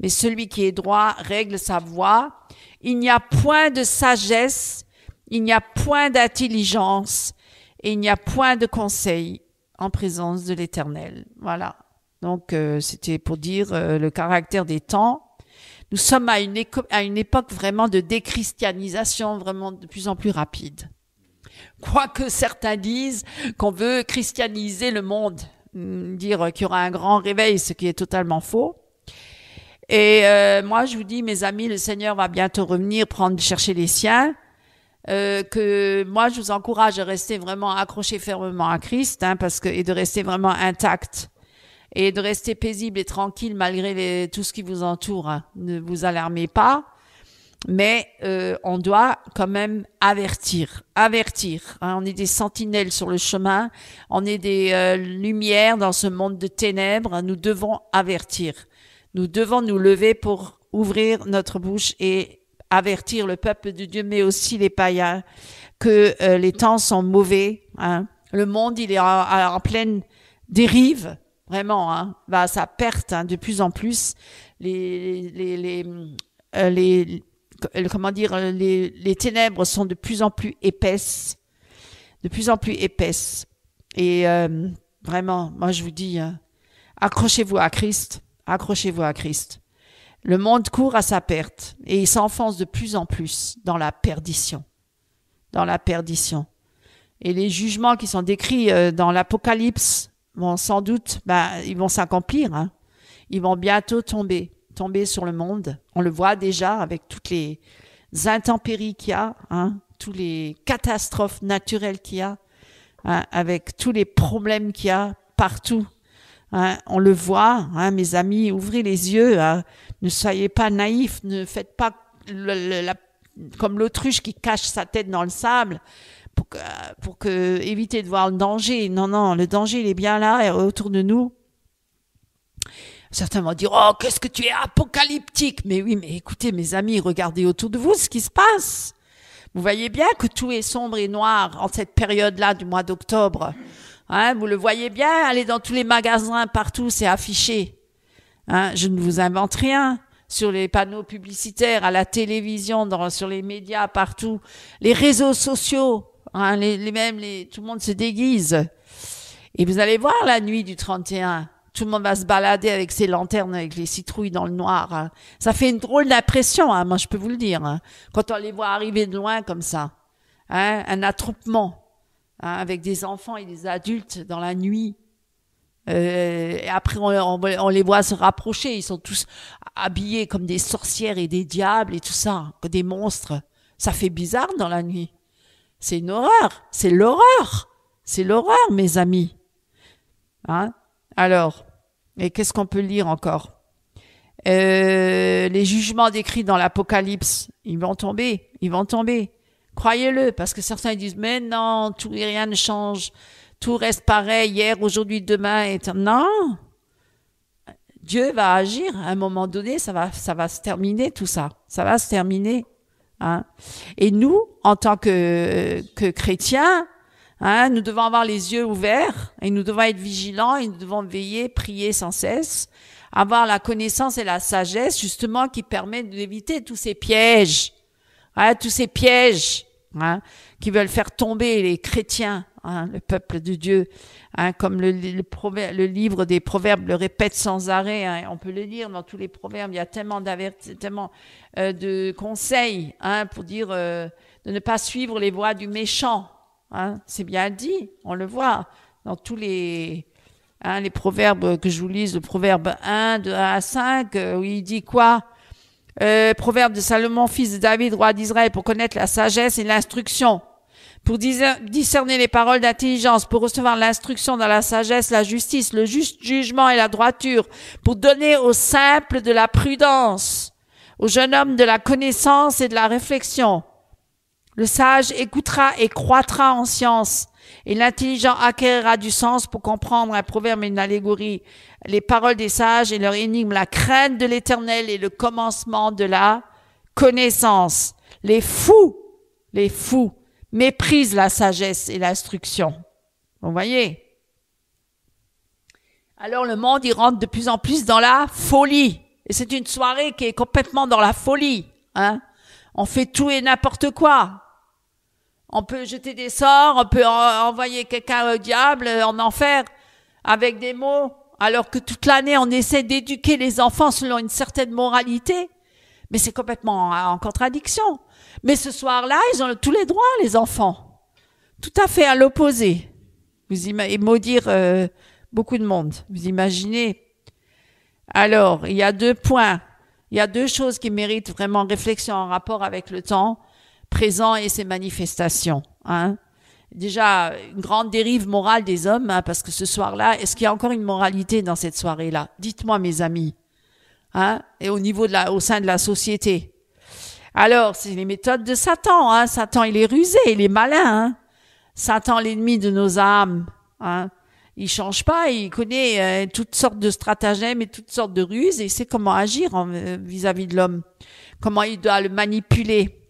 mais celui qui est droit règle sa voix. Il n'y a point de sagesse, il n'y a point d'intelligence et il n'y a point de conseil en présence de l'Éternel. Voilà. Donc euh, c'était pour dire euh, le caractère des temps. Nous sommes à une, à une époque vraiment de déchristianisation, vraiment de plus en plus rapide. Quoique certains disent qu'on veut christianiser le monde, mm, dire qu'il y aura un grand réveil, ce qui est totalement faux. Et euh, moi, je vous dis, mes amis, le Seigneur va bientôt revenir prendre, chercher les siens. Euh, que moi, je vous encourage à rester vraiment accroché fermement à Christ, hein, parce que et de rester vraiment intact et de rester paisible et tranquille malgré tout ce qui vous entoure. Hein. Ne vous alarmez pas, mais euh, on doit quand même avertir, avertir. Hein. On est des sentinelles sur le chemin, on est des lumières dans ce monde de ténèbres. Nous devons avertir. Nous devons nous lever pour ouvrir notre bouche et avertir le peuple de Dieu, mais aussi les païens, que euh, les temps sont mauvais. Hein. Le monde, il est en, pleine dérive, vraiment, hein, bah, perte hein, de plus en plus. Les, euh, comment dire, les, ténèbres sont de plus en plus épaisses, de plus en plus épaisses. Et euh, vraiment, moi je vous dis, hein, accrochez-vous à Christ Accrochez-vous à Christ. Le monde court à sa perte et il s'enfonce de plus en plus dans la perdition. Dans la perdition. Et les jugements qui sont décrits euh, dans l'Apocalypse vont sans doute, bah, ils vont s'accomplir. Hein. Ils vont bientôt tomber, tomber sur le monde. On le voit déjà avec toutes les intempéries qu'il y a, hein, toutes les catastrophes naturelles qu'il y a, hein, avec tous les problèmes qu'il y a partout Hein, on le voit, hein, mes amis, ouvrez les yeux, hein. ne soyez pas naïfs, ne faites pas comme l'autruche qui cache sa tête dans le sable pour, que, éviter de voir le danger. Non, non, le danger, il est bien là et autour de nous. Certains vont dire, oh, qu'est-ce que tu es apocalyptique Mais oui, mais écoutez, mes amis, regardez autour de vous ce qui se passe. Vous voyez bien que tout est sombre et noir en cette période-là du mois d'octobre. Hein, vous le voyez bien, allez dans tous les magasins, partout, c'est affiché. Hein, je ne vous invente rien. Sur les panneaux publicitaires, à la télévision, sur les médias, partout. Les réseaux sociaux, hein, les, mêmes, tout le monde se déguise. Et vous allez voir la nuit du 31. Tout le monde va se balader avec ses lanternes, avec les citrouilles dans le noir. Hein. Ça fait une drôle d'impression, hein, moi je peux vous le dire, quand on les voit arriver de loin comme ça. un attroupement. Hein, avec des enfants et des adultes dans la nuit. Euh, et après, on, les voit se rapprocher. Ils sont tous habillés comme des sorcières et des diables et tout ça, que des monstres. Ça fait bizarre dans la nuit. C'est une horreur. C'est l'horreur. C'est l'horreur, mes amis. Hein? Alors, et qu'est-ce qu'on peut lire encore euh, Les jugements décrits dans l'Apocalypse, ils vont tomber. Ils vont tomber. Croyez-le, parce que certains disent, mais non, tout et rien ne change. Tout reste pareil hier, aujourd'hui, demain. Et... Non! Dieu va agir. À un moment donné, ça va, ça va se terminer tout ça. Ça va se terminer. Hein. Et nous, en tant que, que chrétiens, hein, nous devons avoir les yeux ouverts et nous devons être vigilants et nous devons veiller, prier sans cesse, avoir la connaissance et la sagesse justement qui permet d'éviter tous ces pièges, hein, tous ces pièges Hein, qui veulent faire tomber les chrétiens, hein, le peuple de Dieu, hein, comme le, le, livre des Proverbes le répète sans arrêt. on peut le lire dans tous les Proverbes. Il y a tellement tellement euh, de conseils pour dire euh, de ne pas suivre les voies du méchant. C'est bien dit, on le voit dans tous les les proverbes que je vous lise, le proverbe 1, de 1 à 5, euh, où il dit quoi euh, proverbe de Salomon, fils de David, roi d'Israël, pour connaître la sagesse et l'instruction, pour discerner les paroles d'intelligence, pour recevoir l'instruction dans la sagesse, la justice, le juste jugement et la droiture, pour donner au simple de la prudence, au jeune homme de la connaissance et de la réflexion. Le sage écoutera et croîtra en science. Et l'intelligent acquérera du sens pour comprendre un proverbe et une allégorie, les paroles des sages et leur énigme, la crainte de l'éternel et le commencement de la connaissance. Les fous, les fous méprisent la sagesse et l'instruction. Vous voyez? Alors le monde, il rentre de plus en plus dans la folie. Et c'est une soirée qui est complètement dans la folie, hein. On fait tout et n'importe quoi. On peut jeter des sorts, on peut envoyer quelqu'un au diable, en enfer, avec des mots, alors que toute l'année on essaie d'éduquer les enfants selon une certaine moralité. Mais c'est complètement en contradiction. Mais ce soir-là, ils ont tous les droits, les enfants. Tout à fait à l'opposé. Vous imaginez, maudire euh, beaucoup de monde. Vous imaginez. Alors, il y a deux points. Il y a deux choses qui méritent vraiment réflexion en rapport avec le temps présent et ses manifestations. Hein. Déjà, une grande dérive morale des hommes, hein, parce que ce soir-là, est-ce qu'il y a encore une moralité dans cette soirée-là Dites-moi, mes amis. Hein, et au niveau de la, au sein de la société. Alors, c'est les méthodes de Satan. Hein. Satan, il est rusé, il est malin. Hein. Satan, l'ennemi de nos âmes. Hein. Il change pas, il connaît euh, toutes sortes de stratagèmes et toutes sortes de ruses et il sait comment agir vis à -vis de l'homme, comment il doit le manipuler.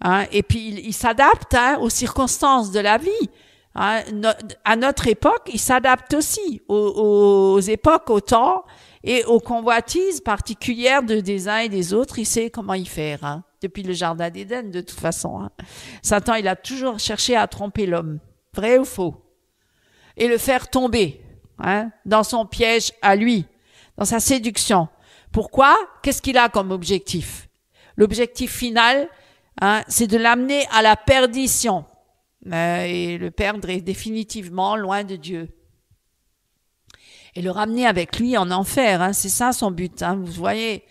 Hein, et puis, il, s'adapte hein, aux circonstances de la vie. Hein, à notre époque, il s'adapte aussi aux, époques, au temps et aux convoitises particulières de, des uns et des autres. Il sait comment y faire. Depuis le Jardin d'Éden, de toute façon. Satan, il a toujours cherché à tromper l'homme. Vrai ou faux Et le faire tomber dans son piège à lui, dans sa séduction. Pourquoi Qu'est-ce qu'il a comme objectif L'objectif final, Hein, c'est de l'amener à la perdition. et le perdre est définitivement loin de Dieu. Et le ramener avec lui en enfer, hein, c'est ça son but. Hein, vous voyez,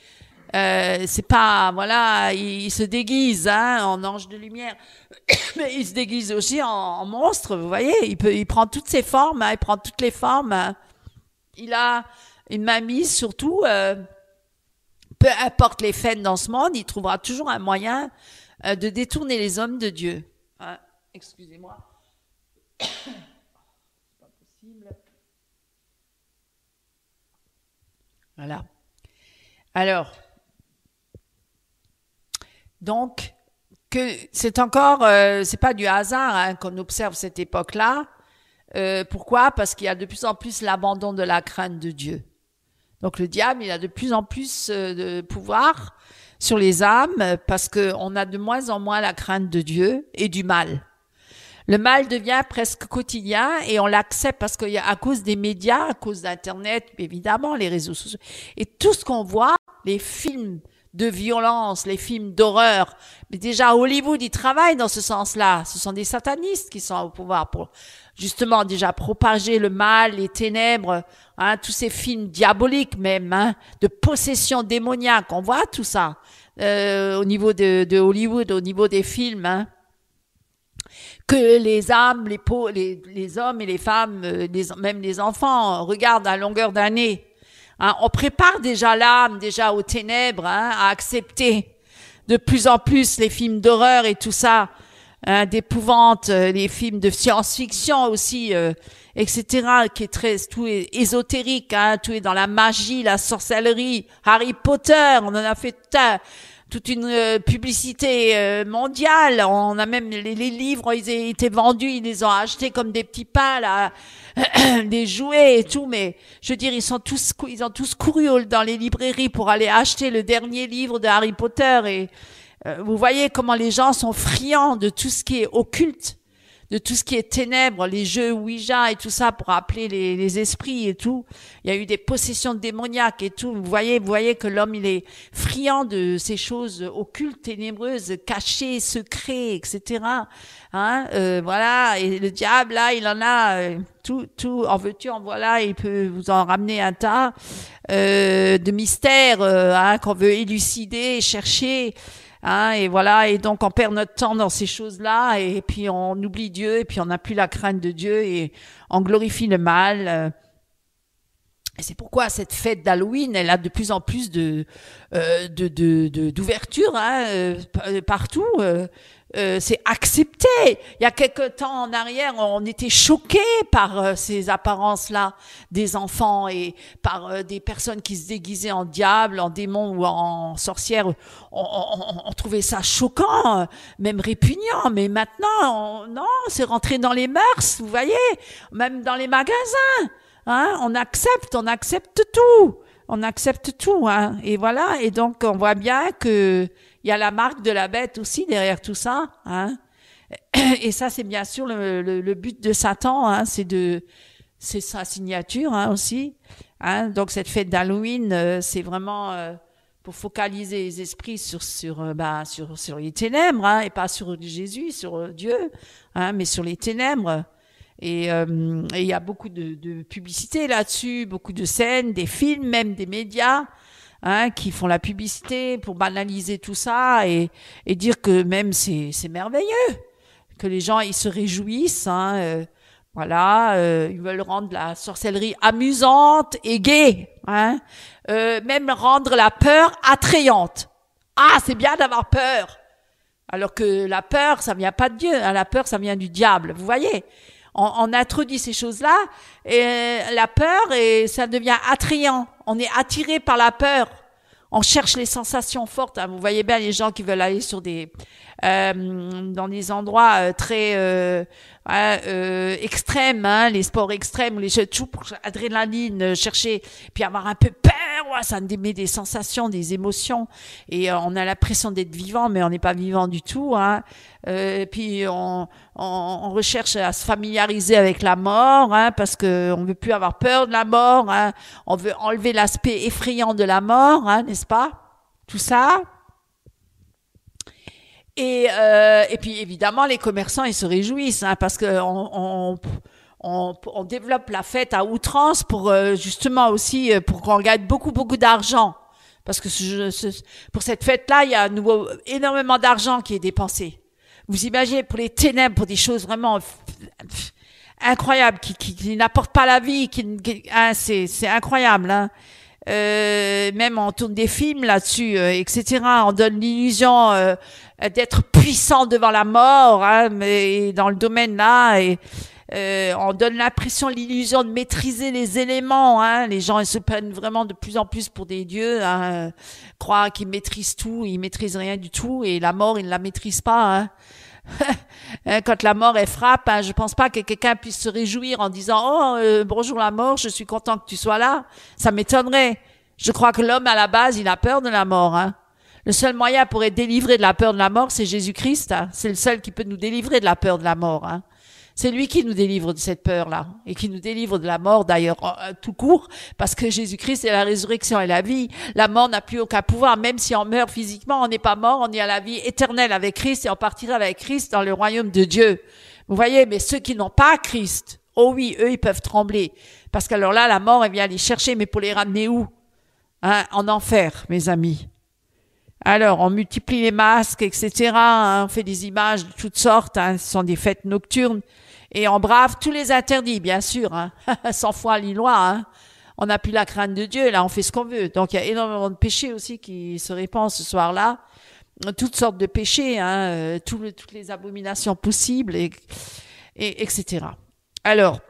euh, c'est pas voilà, il, se déguise hein, en ange de lumière, [coughs] mais il se déguise aussi en, monstre. Vous voyez, il peut, il prend toutes ses formes, il prend toutes les formes. Il a une mamie surtout. Euh, peu importe les faits dans ce monde, il trouvera toujours un moyen euh, de détourner les hommes de Dieu. Ah, excusez-moi. [coughs] pas possible. Voilà. Alors, donc, c'est encore, euh, c'est pas du hasard hein, qu'on observe cette époque-là. Euh, pourquoi Parce qu'il y a de plus en plus l'abandon de la crainte de Dieu. Donc le diable, il a de plus en plus de pouvoir sur les âmes parce qu'on a de moins en moins la crainte de Dieu et du mal. Le mal devient presque quotidien et on l'accepte parce qu'il y a à cause des médias, à cause d'Internet, évidemment, les réseaux sociaux et tout ce qu'on voit, les films, de violence, les films d'horreur. Mais déjà, Hollywood, ils travaillent dans ce sens-là. Ce sont des satanistes qui sont au pouvoir pour justement déjà propager le mal, les ténèbres, hein, tous ces films diaboliques même, hein, de possession démoniaque. On voit tout ça euh, au niveau de, Hollywood, au niveau des films. Hein. que les âmes, les, les, hommes et les femmes, euh, les, même les enfants regardent à longueur d'année Hein, on prépare déjà l'âme, déjà aux ténèbres, hein, à accepter de plus en plus les films d'horreur et tout ça, hein, d'épouvante, euh, les films de science-fiction aussi, euh, etc., qui est très, tout est ésotérique, hein, tout est dans la magie, la sorcellerie, Harry Potter, on en a fait toute une euh, publicité euh, mondiale. On a même les, livres, ils étaient vendus, ils les ont achetés comme des petits pains [clears throat] des jouets et tout. Mais je veux dire, ils sont tous, ils ont tous couru dans les librairies pour aller acheter le dernier livre de Harry Potter. Et euh, vous voyez comment les gens sont friands de tout ce qui est occulte de tout ce qui est ténèbres, les jeux Ouija et tout ça pour appeler les, esprits et tout. Il y a eu des possessions démoniaques et tout. Vous voyez, vous voyez que l'homme il est friand de ces choses occultes, ténébreuses, cachées, secrets, etc. Hein, euh, voilà. Et le diable là, il en a euh, tout, tout en veux-tu, en voilà. Il peut vous en ramener un tas euh, de mystères hein, qu'on veut élucider, chercher. Hein, et voilà, et donc on perd notre temps dans ces choses-là, et, puis on oublie Dieu, et puis on n'a plus la crainte de Dieu, et on glorifie le mal. Euh. et c'est pourquoi cette fête d'Halloween, elle a de plus en plus de d'ouverture euh, de, de, hein, euh, partout. Euh, c'est accepté. Il y a quelque temps en arrière, on était choqués par euh, ces apparences-là des enfants et par euh, des personnes qui se déguisaient en diable, en démon ou en sorcière. On, trouvait ça choquant, même répugnant. Mais maintenant, non, c'est rentré dans les mœurs, vous voyez, même dans les magasins. Hein, on accepte, on accepte tout on accepte tout, hein. Et voilà. Et donc, on voit bien que il y a la marque de la bête aussi derrière tout ça. Hein. Et ça, c'est bien sûr le, but de Satan, hein, c'est de c'est sa signature hein, aussi. Hein. Donc cette fête d'Halloween, euh, c'est vraiment euh, pour focaliser les esprits sur sur euh, bah, sur sur les ténèbres hein, et pas sur Jésus, sur Dieu, hein, mais sur les ténèbres. Et il y a beaucoup de, de publicité là-dessus, beaucoup de scènes, des films, même des médias. Hein, qui font la publicité pour banaliser tout ça et, dire que même c'est merveilleux, que les gens ils se réjouissent. Hein, euh, voilà, euh, ils veulent rendre la sorcellerie amusante et gaie, hein, euh, même rendre la peur attrayante. Ah, c'est bien d'avoir peur. Alors que la peur, ça vient pas de Dieu. Hein, la peur, ça vient du diable. Vous voyez on, introduit ces choses-là, et la peur, et ça devient attrayant. On est attiré par la peur. On cherche les sensations fortes. Hein. Vous voyez bien les gens qui veulent aller sur des euh, dans des endroits euh, très euh, euh, hein, extrêmes, les sports extrêmes, les jeux de pour adrénaline, euh, chercher, puis avoir un peu peur, ça nous met des sensations, des émotions, et euh, on a l'impression d'être vivant, mais on n'est pas vivant du tout. Hein. puis on, recherche à se familiariser avec la mort, hein, parce que on veut plus avoir peur de la mort, hein. on veut enlever l'aspect effrayant de la mort, hein, n'est-ce pas Tout ça. Et, euh, et puis évidemment, les commerçants, ils se réjouissent hein, parce que on, on, on, on, développe la fête à outrance pour euh, justement aussi euh, pour qu'on gagne beaucoup beaucoup d'argent parce que pour cette fête-là, il y a nouveau énormément d'argent qui est dépensé. Vous imaginez pour les ténèbres, pour des choses vraiment incroyables qui, qui, n'apportent pas la vie, qui, hein, c'est, c'est incroyable. Hein. Euh, même on tourne des films là-dessus, euh, etc. On donne l'illusion euh, d'être puissant devant la mort, hein, mais dans le domaine là, euh, on donne l'impression, l'illusion de maîtriser les éléments. Hein. Les gens se prennent vraiment de plus en plus pour des dieux, hein, croient qu'ils maîtrisent tout, ils maîtrisent rien du tout, et la mort, ils ne la maîtrisent pas. Hein. [laughs] Hein, quand la mort frappe, je pense pas que quelqu'un puisse se réjouir en disant oh euh, bonjour la mort, je suis content que tu sois là. Ça m'étonnerait. Je crois que l'homme à la base, il a peur de la mort. Hein. Le seul moyen pour être délivré de la peur de la mort, c'est Jésus-Christ. Hein. C'est le seul qui peut nous délivrer de la peur de la mort. Hein. C'est lui qui nous délivre de cette peur-là et qui nous délivre de la mort d'ailleurs euh, tout court, parce que Jésus-Christ est la résurrection et la vie. La mort n'a plus aucun pouvoir, même si on meurt physiquement, on n'est pas mort, on est à la vie éternelle avec Christ et on partira avec Christ dans le royaume de Dieu. Vous voyez, mais ceux qui n'ont pas Christ, oh oui, eux, ils peuvent trembler, parce qu'alors là, la mort, elle vient les chercher, mais pour les ramener où hein, En enfer, mes amis. Alors, on multiplie les masques, etc. Hein, on fait des images de toutes sortes. Hein, ce sont des fêtes nocturnes. Et on brave tous les interdits, bien sûr. Hein. 100 [laughs] fois loi. Hein. On n'a plus la crainte de Dieu. Là, on fait ce qu'on veut. Donc, il y a énormément de péchés aussi qui se répandent ce soir-là. Toutes sortes de péchés, euh, toutes les abominations possibles, et, etc. Alors,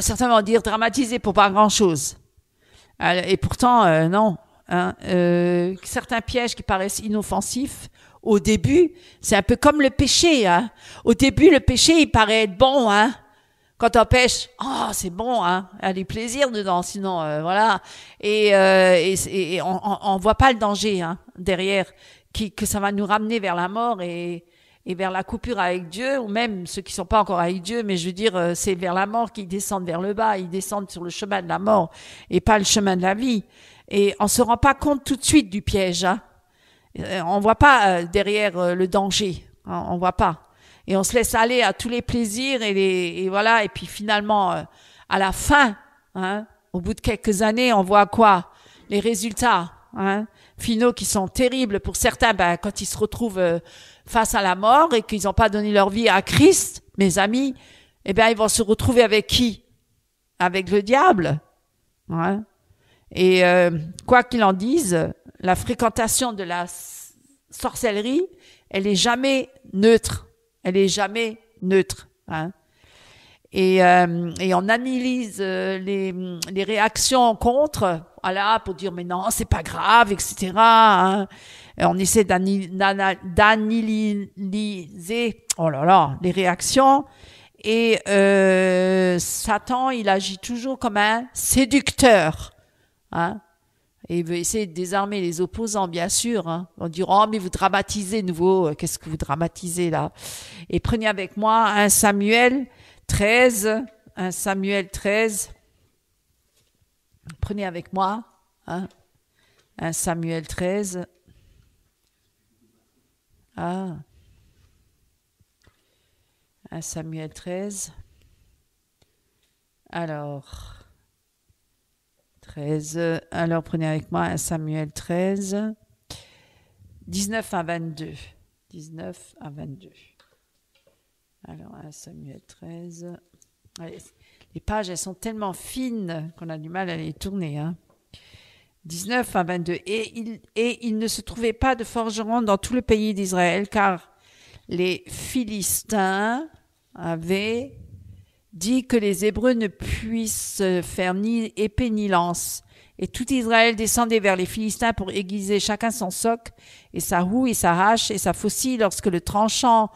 certains vont dire dramatiser pour pas grand-chose. Euh, et pourtant, euh, non, Hein, euh, certains pièges qui paraissent inoffensifs au début, c'est un peu comme le péché. Hein. Au début, le péché, il paraît être bon. Hein. Quand on pêche, oh, c'est bon, hein. il y a des plaisirs dedans, sinon, euh, voilà. Euh, et, on ne voit pas le danger hein, derrière, qui, que ça va nous ramener vers la mort et, et vers la coupure avec Dieu, ou même ceux qui sont pas encore avec Dieu, mais je veux dire, euh, c'est vers la mort qu'ils descendent vers le bas, ils descendent sur le chemin de la mort et pas le chemin de la vie. Et on se rend pas compte tout de suite du piège. Hein. Euh, on voit pas euh, derrière euh, le danger. on voit pas. Et on se laisse aller à tous les plaisirs et, les, voilà. Et puis finalement, à la fin, hein, au bout de quelques années, on voit quoi Les résultats hein, finaux qui sont terribles pour certains. Ben, quand ils se retrouvent face à la mort et qu'ils n'ont pas donné leur vie à Christ, mes amis, eh bien, ils vont se retrouver avec qui Avec le diable. Hein et euh, quoi qu'il en dise, la fréquentation de la sorcellerie, elle est jamais neutre. Elle est jamais neutre. Hein. Et, euh, et, on analyse euh, les, les, réactions contre, voilà, pour dire mais non, c'est pas grave, etc. Hein. on essaie d'analyser, oh là là, les réactions. Et Satan, il agit toujours comme un séducteur. Hein. et il veut essayer de désarmer les opposants, bien sûr, hein. on en disant oh, mais vous dramatisez nouveau, euh, qu'est-ce que vous dramatisez là Et prenez avec moi un Samuel 13, un Samuel 13. Prenez avec moi hein, un Samuel 13. Ah, un Samuel 13. Alors. 13. Alors prenez avec moi 1 Samuel 13, 19 à 22. 19 à 22. Alors 1 Samuel 13. les pages, elles sont tellement fines qu'on a du mal à les tourner. 19 hein. à 22. Et il, et il ne se trouvait pas de forgeron dans tout le pays d'Israël, car les Philistins avaient dit que les Hébreux ne puissent faire ni épée ni lance. Et tout Israël descendait vers les Philistins pour aiguiser chacun son soc et sa houe et sa hache et sa faucille lorsque le tranchant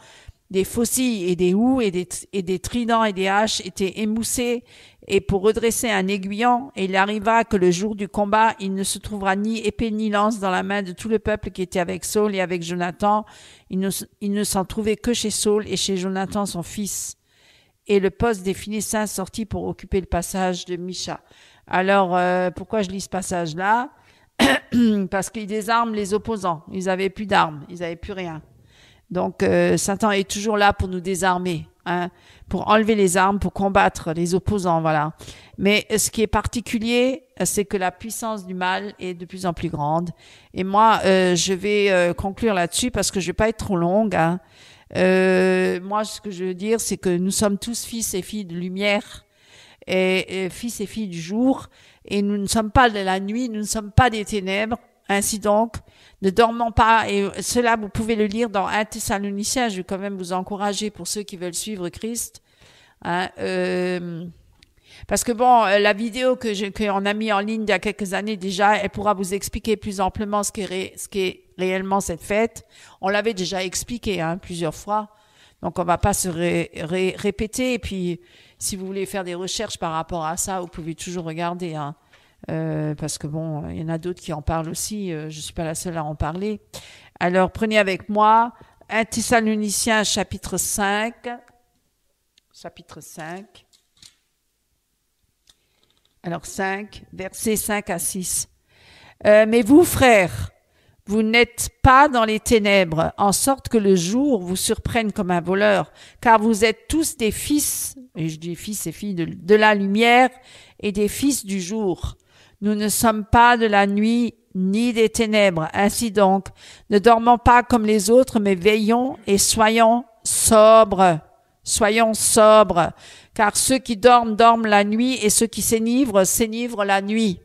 des faucilles et des houes et des, tridents et des haches était émoussé, et pour redresser un aiguillon, et il arriva que le jour du combat, il ne se trouvera ni épée ni lance dans la main de tout le peuple qui était avec Saul et avec Jonathan. il ne s'en trouvait que chez Saul et chez Jonathan son fils et le poste des cinq sortit pour occuper le passage de Micha. Alors, euh, pourquoi je lis ce passage-là [clears throat] Parce qu'ils désarment les opposants. Ils n'avaient plus d'armes, ils n'avaient plus rien. Donc, euh, Satan est toujours là pour nous désarmer, hein, pour enlever les armes, pour combattre les opposants, voilà. Mais ce qui est particulier, c'est que la puissance du mal est de plus en plus grande. Et moi, euh, je vais conclure là-dessus parce que je vais pas être trop longue. Hein. Euh, moi, ce que je veux dire, c'est que nous sommes tous fils et filles de lumière et, fils et filles du jour, et nous ne sommes pas de la nuit, nous ne sommes pas des ténèbres. Ainsi donc, ne dormons pas, et cela vous pouvez le lire dans 1 Thessaloniciens, je vais quand même vous encourager pour ceux qui veulent suivre Christ. Hein, euh, parce que bon, la vidéo que qu'on a mis en ligne il y a quelques années déjà, elle pourra vous expliquer plus amplement ce qu'est ce qu'est réellement cette fête. On l'avait déjà expliqué hein, plusieurs fois, donc on va pas se répéter. Et puis, si vous voulez faire des recherches par rapport à ça, vous pouvez toujours regarder, hein. euh, parce que bon, il y en a d'autres qui en parlent aussi. Euh, je ne suis pas la seule à en parler. Alors prenez avec moi 1 Thessaloniciens chapitre 5, chapitre 5. Alors 5, versets 5 à 6. Euh, mais vous, frères, vous n'êtes pas dans les ténèbres, en sorte que le jour vous surprenne comme un voleur, car vous êtes tous des fils, et je dis fils et filles de, la lumière, et des fils du jour. Nous ne sommes pas de la nuit ni des ténèbres. Ainsi donc, ne dormons pas comme les autres, mais veillons et soyons sobres. Soyons sobres, car ceux qui dorment dorment la nuit, et ceux qui s'énivrent s'énivrent la nuit.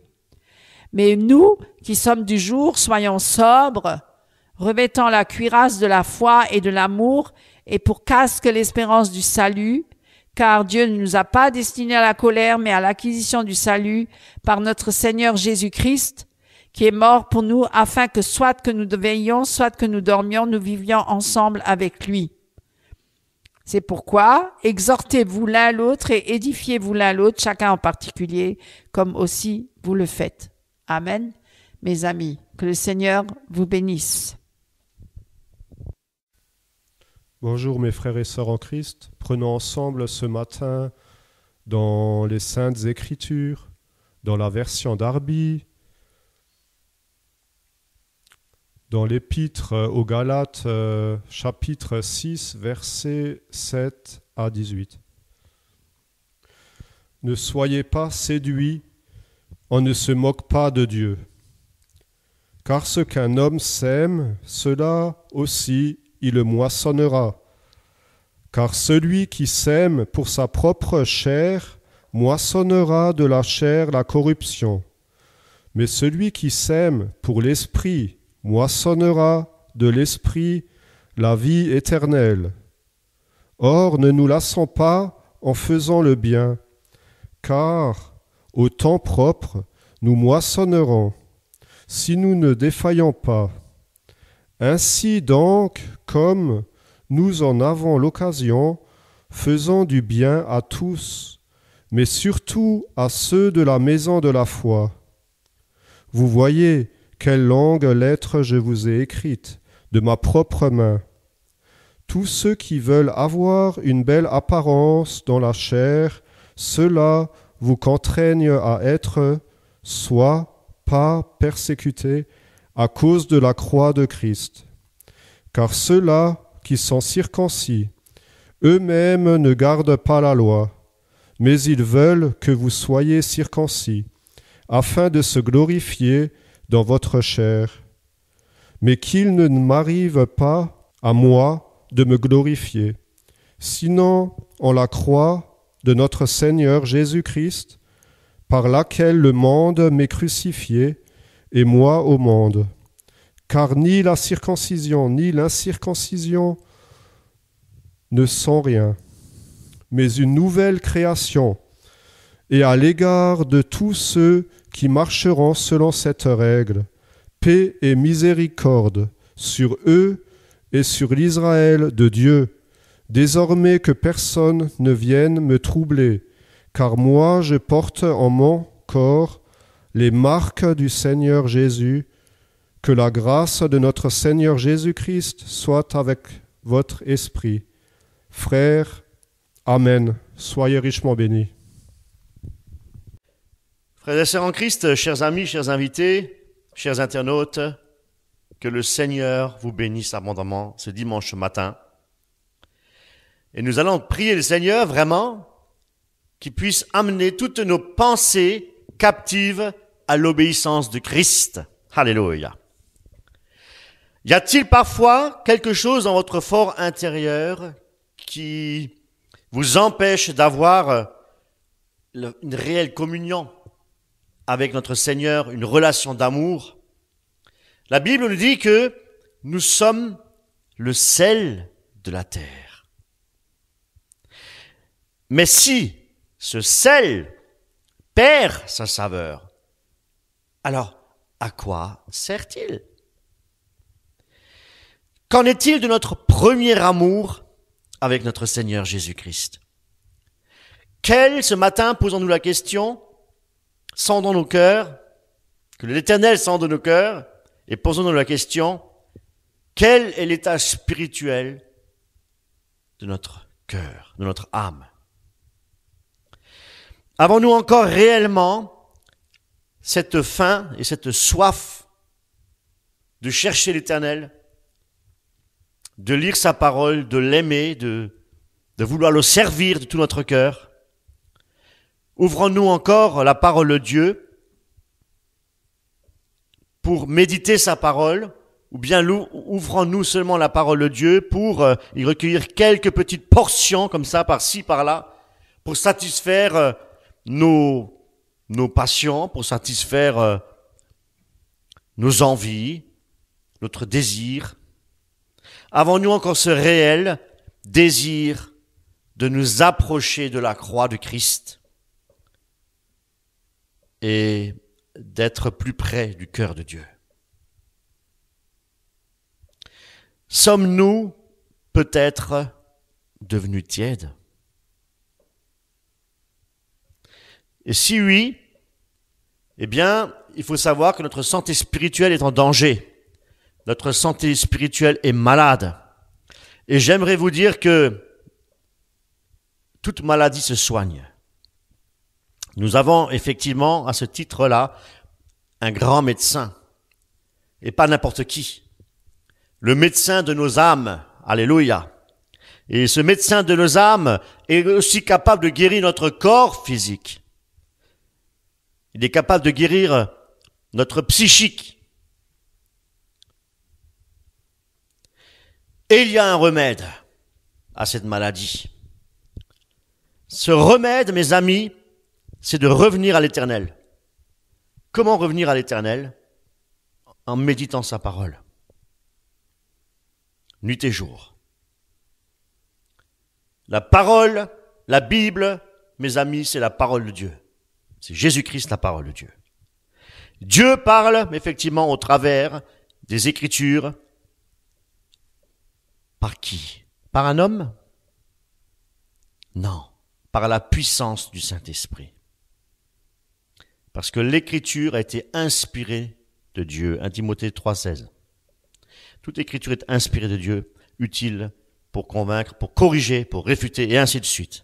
Mais nous, qui sommes du jour, soyons sobres, revêtant la cuirasse de la foi et de l'amour, et pour casque l'espérance du salut, car Dieu ne nous a pas destinés à la colère, mais à l'acquisition du salut par notre Seigneur Jésus-Christ, qui est mort pour nous, afin que soit que nous veillions, soit que nous dormions, nous vivions ensemble avec lui. C'est pourquoi exhortez-vous l'un l'autre et édifiez-vous l'un l'autre, chacun en particulier, comme aussi vous le faites. Amen. Mes amis, que le Seigneur vous bénisse. Bonjour mes frères et sœurs en Christ. Prenons ensemble ce matin dans les Saintes Écritures, dans la version d'Arby, dans l'épître aux Galates, euh, chapitre 6, versets 7 à 18. Ne soyez pas séduits on ne se moque pas de Dieu. Car ce qu'un homme sème, cela aussi il le moissonnera. Car celui qui sème pour sa propre chair moissonnera de la chair la corruption. Mais celui qui sème pour l'esprit moissonnera de l'esprit la vie éternelle. Or ne nous lassons pas en faisant le bien, car au temps propre, nous moissonnerons, si nous ne défaillons pas. Ainsi donc, comme nous en avons l'occasion, faisons du bien à tous, mais surtout à ceux de la maison de la foi. Vous voyez quelle longue lettre je vous ai écrite de ma propre main. Tous ceux qui veulent avoir une belle apparence dans la chair, ceux-là vous contraignent à être soit pas persécutés à cause de la croix de Christ. Car ceux-là qui sont circoncis, eux-mêmes ne gardent pas la loi, mais ils veulent que vous soyez circoncis, afin de se glorifier dans votre chair. Mais qu'il ne m'arrive pas à moi de me glorifier, sinon en la croix de notre Seigneur Jésus-Christ, par laquelle le monde m'est crucifié et moi au monde. Car ni la circoncision ni l'incirconcision ne sont rien, mais une nouvelle création. Et à l'égard de tous ceux qui marcheront selon cette règle, paix et miséricorde sur eux et sur l'Israël de Dieu Désormais que personne ne vienne me troubler, car moi je porte en mon corps les marques du Seigneur Jésus. Que la grâce de notre Seigneur Jésus-Christ soit avec votre esprit. Frères, Amen. Soyez richement bénis. Frères et sœurs en Christ, chers amis, chers invités, chers internautes, que le Seigneur vous bénisse abondamment ce dimanche matin. Et nous allons prier le Seigneur vraiment qu'il puisse amener toutes nos pensées captives à l'obéissance de Christ. Alléluia. Y a-t-il parfois quelque chose dans votre fort intérieur qui vous empêche d'avoir euh, une réelle communion avec notre Seigneur, une relation d'amour La Bible nous dit que nous sommes le sel de la terre. Mais si ce sel perd sa saveur, alors à quoi sert-il Qu'en est-il de notre premier amour avec notre Seigneur Jésus-Christ Quel, ce matin, posons-nous la question, sentons dans nos cœurs, que l'Éternel sent dans nos cœurs, et posons-nous la question, quel est l'état spirituel de notre cœur, de notre âme Avons-nous encore réellement cette faim et cette soif de chercher l'Éternel, de lire sa parole, de l'aimer, de, de vouloir le servir de tout notre cœur Ouvrons-nous encore la parole de Dieu pour méditer sa parole ou bien ouvrons-nous seulement la parole de Dieu pour euh, y recueillir quelques petites portions comme ça, par-ci, par-là, pour satisfaire euh, nos, passions, pour satisfaire euh, nos envies, notre désir Avons-nous encore ce réel désir de nous approcher de la croix du Christ et d'être plus près du cœur de Dieu Sommes-nous peut-être devenus tièdes Et si oui, eh bien, il faut savoir que notre santé spirituelle est en danger. Notre santé spirituelle est malade. Et j'aimerais vous dire que toute maladie se soigne. Nous avons effectivement, à ce titre-là, un grand médecin, et pas n'importe qui. Le médecin de nos âmes, alléluia. Et ce médecin de nos âmes est aussi capable de guérir notre corps physique, il est capable de guérir notre psychique. Et il y a un remède à cette maladie. Ce remède, mes amis, c'est de revenir à l'éternel. Comment revenir à l'éternel En méditant sa parole. Nuit et jour. La parole, la Bible, mes amis, c'est la parole de Dieu. C'est Jésus-Christ, la parole de Dieu. Dieu parle effectivement au travers des Écritures. Par qui Par un homme Non, par la puissance du Saint-Esprit. Parce que l'Écriture a été inspirée de Dieu. 1 Timothée 3,16. Toute Écriture est inspirée de Dieu, utile pour convaincre, pour corriger, pour réfuter, et ainsi de suite.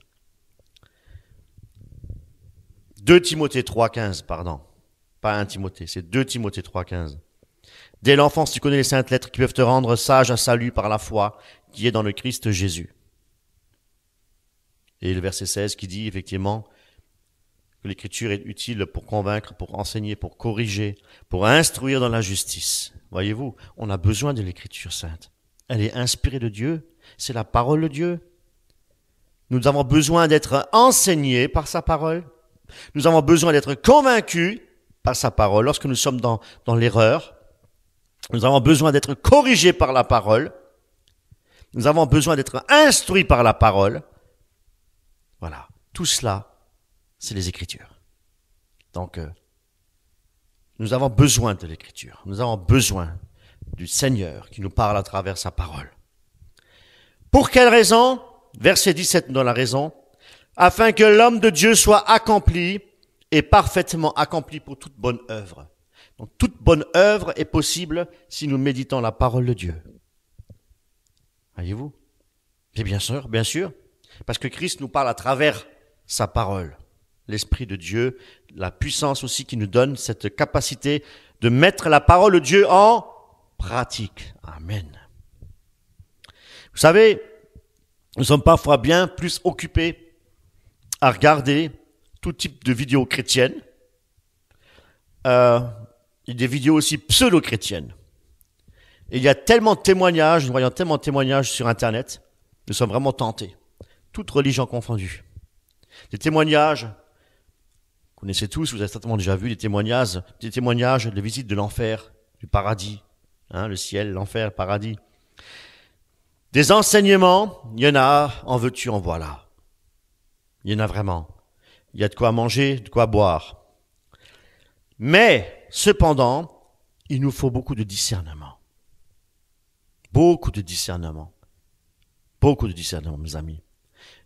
2 Timothée 3.15, pardon. Pas un Timothée, c'est 2 Timothée 3.15. Dès l'enfance, tu connais les saintes lettres qui peuvent te rendre sage à salut par la foi qui est dans le Christ Jésus. Et le verset 16 qui dit effectivement que l'écriture est utile pour convaincre, pour enseigner, pour corriger, pour instruire dans la justice. Voyez-vous, on a besoin de l'écriture sainte. Elle est inspirée de Dieu, c'est la parole de Dieu. Nous avons besoin d'être enseignés par sa parole, nous avons besoin d'être convaincus par sa parole lorsque nous sommes dans, dans l'erreur. Nous avons besoin d'être corrigés par la parole. Nous avons besoin d'être instruits par la parole. Voilà. Tout cela, c'est les Écritures. Donc, euh, nous avons besoin de l'Écriture. Nous avons besoin du Seigneur qui nous parle à travers sa parole. Pour quelle raison Verset 17 dans donne la raison afin que l'homme de Dieu soit accompli et parfaitement accompli pour toute bonne œuvre. Donc toute bonne œuvre est possible si nous méditons la parole de Dieu. Voyez-vous Et bien sûr, bien sûr, parce que Christ nous parle à travers sa parole. L'Esprit de Dieu, la puissance aussi qui nous donne cette capacité de mettre la parole de Dieu en pratique. Amen. Vous savez, nous sommes parfois bien plus occupés à regarder tout type de vidéos chrétiennes, euh, et des vidéos aussi pseudo-chrétiennes. Et il y a tellement de témoignages, nous voyons tellement de témoignages sur Internet, nous sommes vraiment tentés, toutes religions confondues. Des témoignages, vous connaissez tous, vous avez certainement déjà vu, des témoignages, des témoignages de visites de l'enfer, du paradis, hein, le ciel, l'enfer, le paradis. Des enseignements, il y en a, en veux-tu, en voilà. Il y en a vraiment. Il y a de quoi manger, de quoi boire. Mais, cependant, il nous faut beaucoup de discernement. Beaucoup de discernement. Beaucoup de discernement, mes amis.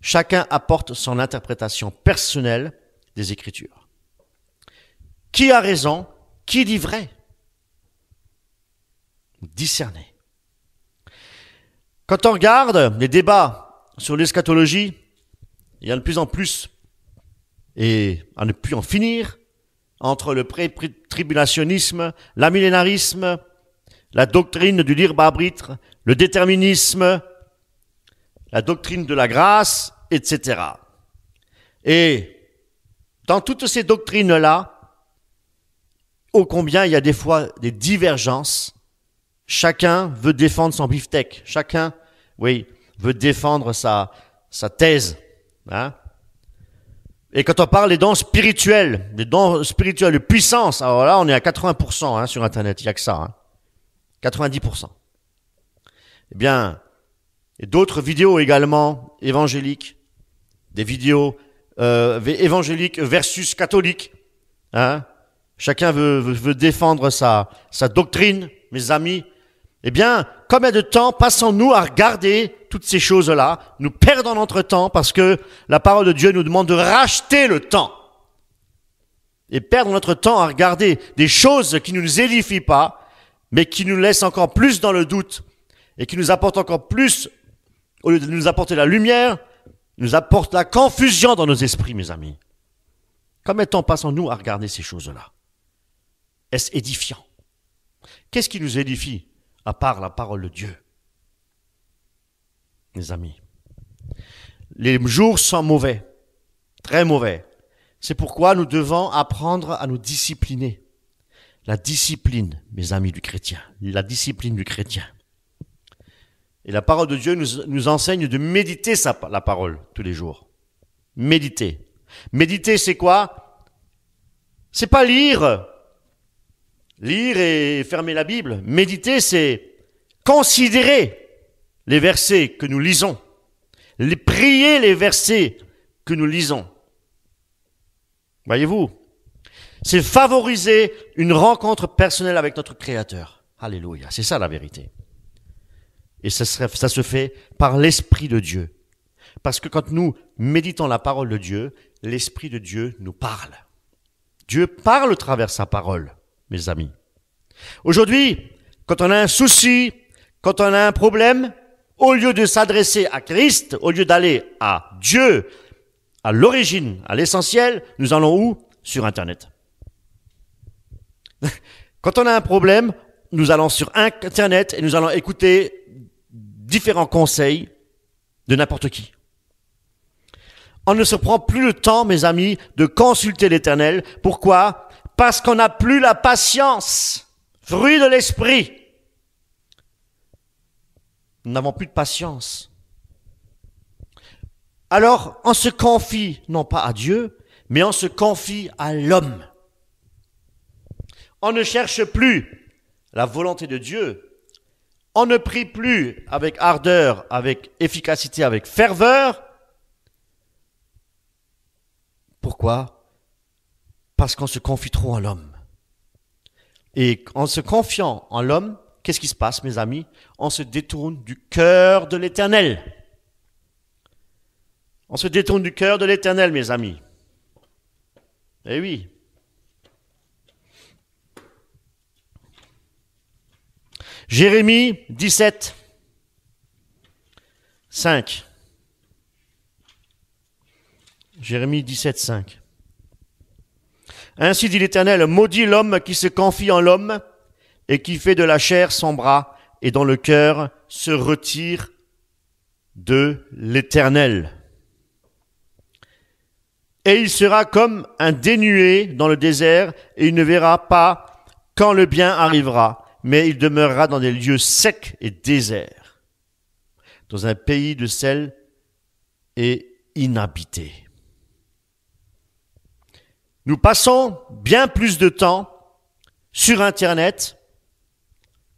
Chacun apporte son interprétation personnelle des Écritures. Qui a raison Qui dit vrai Discerner. Quand on regarde les débats sur l'eschatologie, il y a de plus en plus, et à ne plus en finir, entre le pré-tribulationnisme, l'amillénarisme, la doctrine du libre arbitre, le déterminisme, la doctrine de la grâce, etc. Et dans toutes ces doctrines-là, ô combien il y a des fois des divergences. Chacun veut défendre son biftec, Chacun, oui, veut défendre sa, sa thèse. Hein? Et quand on parle des dons spirituels, des dons spirituels de puissance, alors là, on est à 80% hein, sur Internet, il n'y a que ça. Hein. 90%. Eh bien, et d'autres vidéos également évangéliques, des vidéos euh, évangéliques versus catholiques. Hein. Chacun veut, veut, veut défendre sa, sa doctrine, mes amis. Eh bien, combien de temps passons-nous à regarder toutes ces choses-là Nous perdons notre temps parce que la parole de Dieu nous demande de racheter le temps. Et perdre notre temps à regarder des choses qui ne nous édifient pas, mais qui nous laissent encore plus dans le doute et qui nous apportent encore plus, au lieu de nous apporter la lumière, nous apportent la confusion dans nos esprits, mes amis. Combien de temps passons-nous à regarder ces choses-là Est-ce édifiant Qu'est-ce qui nous édifie à part la parole de Dieu. Mes amis, les jours sont mauvais, très mauvais. C'est pourquoi nous devons apprendre à nous discipliner. La discipline, mes amis du chrétien, la discipline du chrétien. Et la parole de Dieu nous, enseigne de méditer la parole tous les jours. Méditer. Méditer, c'est quoi C'est pas lire, Lire et fermer la Bible, méditer, c'est considérer les versets que nous lisons, les prier les versets que nous lisons. Voyez-vous, c'est favoriser une rencontre personnelle avec notre Créateur. Alléluia, c'est ça la vérité. Et ça, se fait par l'Esprit de Dieu. Parce que quand nous méditons la parole de Dieu, l'Esprit de Dieu nous parle. Dieu parle à travers sa parole mes amis. Aujourd'hui, quand on a un souci, quand on a un problème, au lieu de s'adresser à Christ, au lieu d'aller à Dieu, à l'origine, à l'essentiel, nous allons où Sur Internet. [laughs] Quand on a un problème, nous allons sur Internet et nous allons écouter différents conseils de n'importe qui. On ne se prend plus le temps, mes amis, de consulter l'Éternel. Pourquoi parce qu'on n'a plus la patience, fruit de l'esprit. Nous n'avons plus de patience. Alors, on se confie non pas à Dieu, mais on se confie à l'homme. On ne cherche plus la volonté de Dieu. On ne prie plus avec ardeur, avec efficacité, avec ferveur. Pourquoi parce qu'on se confie trop en l'homme. Et en se confiant en l'homme, qu'est-ce qui se passe, mes amis On se détourne du cœur de l'Éternel. On se détourne du cœur de l'Éternel, mes amis. Eh oui. Jérémie 17, 5. Jérémie 17, 5. Ainsi dit l'Éternel, maudit l'homme qui se confie en l'homme et qui fait de la chair son bras et dans le cœur se retire de l'Éternel. Et il sera comme un dénué dans le désert et il ne verra pas quand le bien arrivera, mais il demeurera dans des lieux secs et déserts, dans un pays de sel et inhabité. Nous passons bien plus de temps sur Internet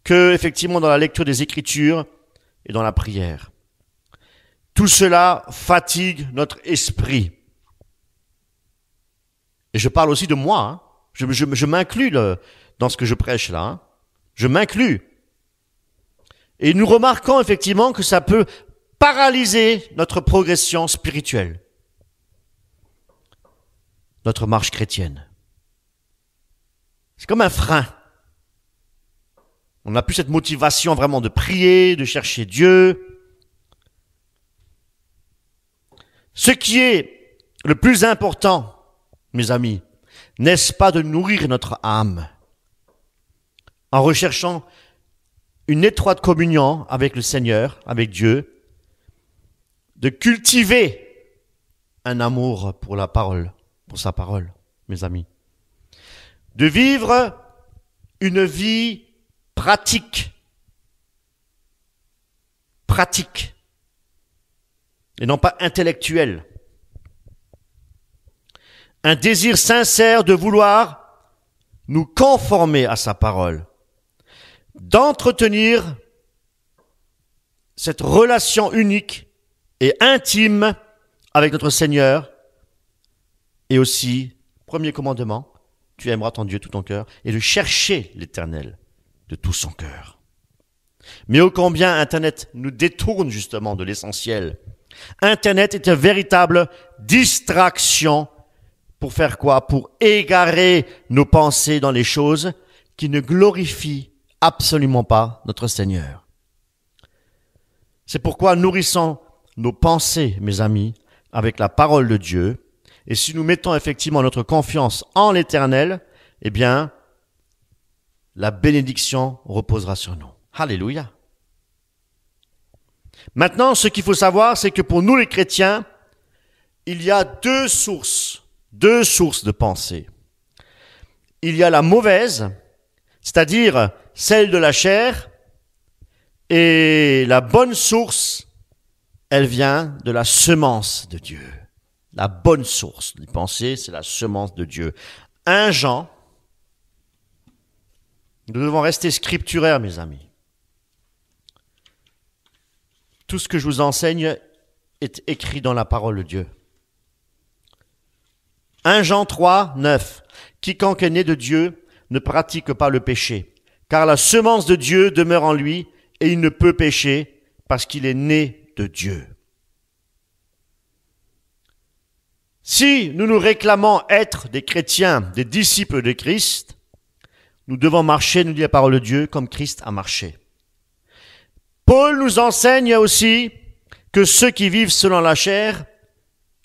que effectivement dans la lecture des Écritures et dans la prière. Tout cela fatigue notre esprit. Et je parle aussi de moi. Hein. Je, m'inclus dans ce que je prêche là. Hein. Je m'inclus. Et nous remarquons effectivement que ça peut paralyser notre progression spirituelle notre marche chrétienne. C'est comme un frein. On n'a plus cette motivation vraiment de prier, de chercher Dieu. Ce qui est le plus important, mes amis, n'est-ce pas de nourrir notre âme en recherchant une étroite communion avec le Seigneur, avec Dieu, de cultiver un amour pour la parole pour sa parole, mes amis. De vivre une vie pratique. Pratique. Et non pas intellectuelle. Un désir sincère de vouloir nous conformer à sa parole. D'entretenir cette relation unique et intime avec notre Seigneur et aussi, premier commandement, tu aimeras ton Dieu tout ton cœur et de chercher l'Éternel de tout son cœur. Mais ô combien Internet nous détourne justement de l'essentiel. Internet est une véritable distraction pour faire quoi Pour égarer nos pensées dans les choses qui ne glorifient absolument pas notre Seigneur. C'est pourquoi nourrissons nos pensées, mes amis, avec la parole de Dieu, et si nous mettons effectivement notre confiance en l'Éternel, eh bien, la bénédiction reposera sur nous. Alléluia. Maintenant, ce qu'il faut savoir, c'est que pour nous les chrétiens, il y a deux sources, deux sources de pensée. Il y a la mauvaise, c'est-à-dire celle de la chair, et la bonne source, elle vient de la semence de Dieu la bonne source. des pensées, c'est la semence de Dieu. Un Jean, nous devons rester scripturaires, mes amis. Tout ce que je vous enseigne est écrit dans la parole de Dieu. 1 Jean 3, 9. Quiconque est né de Dieu ne pratique pas le péché, car la semence de Dieu demeure en lui, et il ne peut pécher parce qu'il est né de Dieu. Si nous nous réclamons être des chrétiens, des disciples de Christ, nous devons marcher, nous dit la parole de Dieu, comme Christ a marché. Paul nous enseigne aussi que ceux qui vivent selon la chair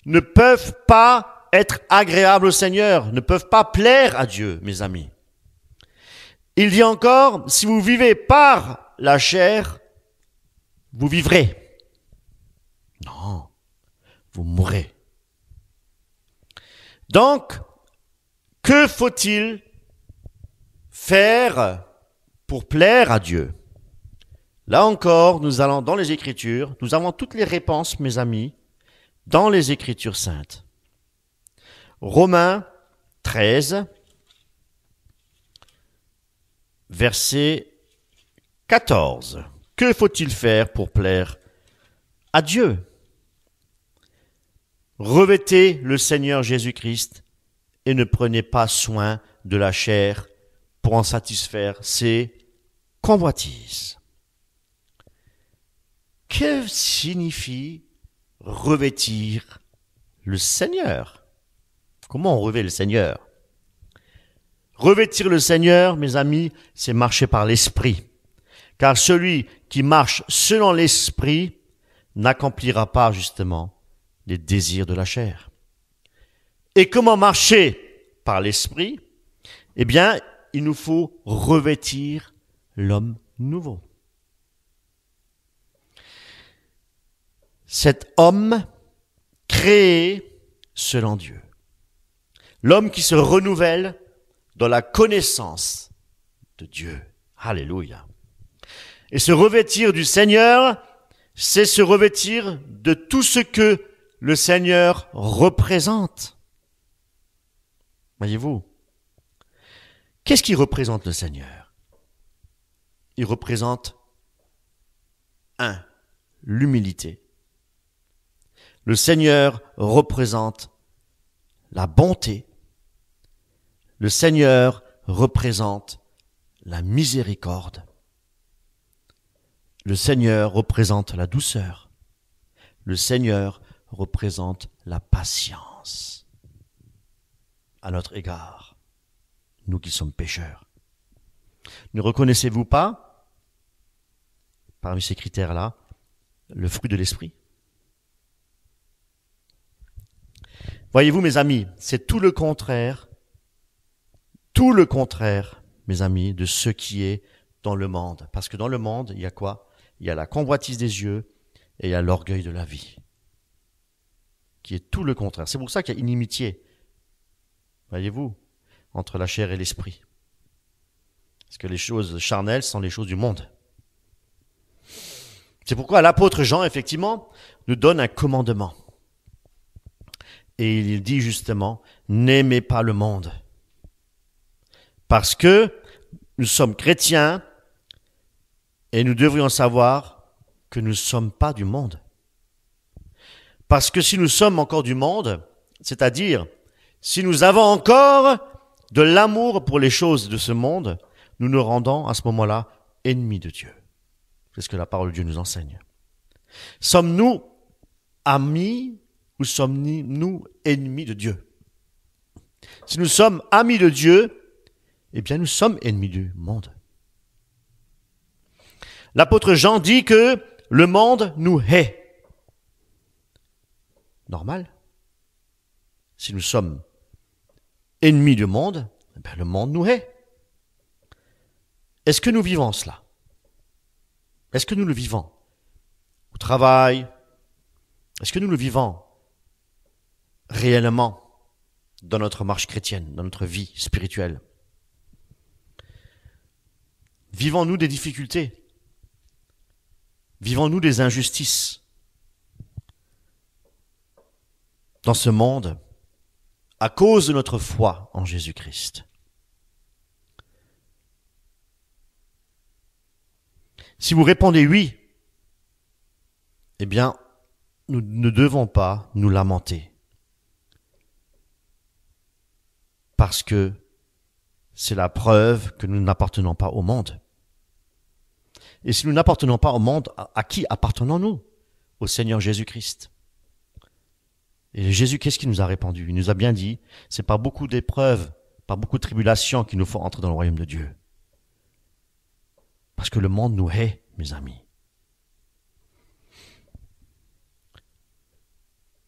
ne peuvent pas être agréables au Seigneur, ne peuvent pas plaire à Dieu, mes amis. Il dit encore, si vous vivez par la chair, vous vivrez. Non, vous mourrez. Donc, que faut-il faire pour plaire à Dieu Là encore, nous allons dans les Écritures, nous avons toutes les réponses, mes amis, dans les Écritures saintes. Romains 13, verset 14. Que faut-il faire pour plaire à Dieu Revêtez le Seigneur Jésus-Christ et ne prenez pas soin de la chair pour en satisfaire ses convoitises. Que signifie revêtir le Seigneur Comment on revêt le Seigneur Revêtir le Seigneur, mes amis, c'est marcher par l'Esprit. Car celui qui marche selon l'Esprit n'accomplira pas justement les désirs de la chair. Et comment marcher par l'esprit Eh bien, il nous faut revêtir l'homme nouveau. Cet homme créé selon Dieu. L'homme qui se renouvelle dans la connaissance de Dieu. Alléluia. Et se revêtir du Seigneur, c'est se revêtir de tout ce que le Seigneur représente. Voyez-vous Qu'est-ce qui représente le Seigneur Il représente un, L'humilité. Le Seigneur représente la bonté. Le Seigneur représente la miséricorde. Le Seigneur représente la douceur. Le Seigneur représente la patience à notre égard, nous qui sommes pécheurs. Ne reconnaissez-vous pas, parmi ces critères-là, le fruit de l'esprit Voyez-vous, mes amis, c'est tout le contraire, tout le contraire, mes amis, de ce qui est dans le monde. Parce que dans le monde, il y a quoi Il y a la convoitise des yeux et il y a l'orgueil de la vie qui est tout le contraire. C'est pour ça qu'il y a inimitié, voyez-vous, entre la chair et l'esprit. Parce que les choses charnelles sont les choses du monde. C'est pourquoi l'apôtre Jean, effectivement, nous donne un commandement. Et il dit justement, n'aimez pas le monde. Parce que nous sommes chrétiens et nous devrions savoir que nous ne sommes pas du monde. Parce que si nous sommes encore du monde, c'est-à-dire si nous avons encore de l'amour pour les choses de ce monde, nous nous rendons à ce moment-là ennemis de Dieu. C'est ce que la parole de Dieu nous enseigne. Sommes-nous amis ou sommes-nous ennemis de Dieu Si nous sommes amis de Dieu, eh bien nous sommes ennemis du monde. L'apôtre Jean dit que le monde nous hait normal. Si nous sommes ennemis du monde, ben, le monde nous hait. Est-ce que nous vivons cela Est-ce que nous le vivons au travail Est-ce que nous le vivons réellement dans notre marche chrétienne, dans notre vie spirituelle Vivons-nous des difficultés Vivons-nous des injustices dans ce monde à cause de notre foi en Jésus-Christ. Si vous répondez oui, eh bien, nous ne devons pas nous lamenter. Parce que c'est la preuve que nous n'appartenons pas au monde. Et si nous n'appartenons pas au monde, à qui appartenons-nous Au Seigneur Jésus-Christ. Et Jésus, qu'est-ce qu'il nous a répondu Il nous a bien dit, c'est par beaucoup d'épreuves, par beaucoup de tribulations qu'il nous faut entrer dans le royaume de Dieu. Parce que le monde nous hait, mes amis.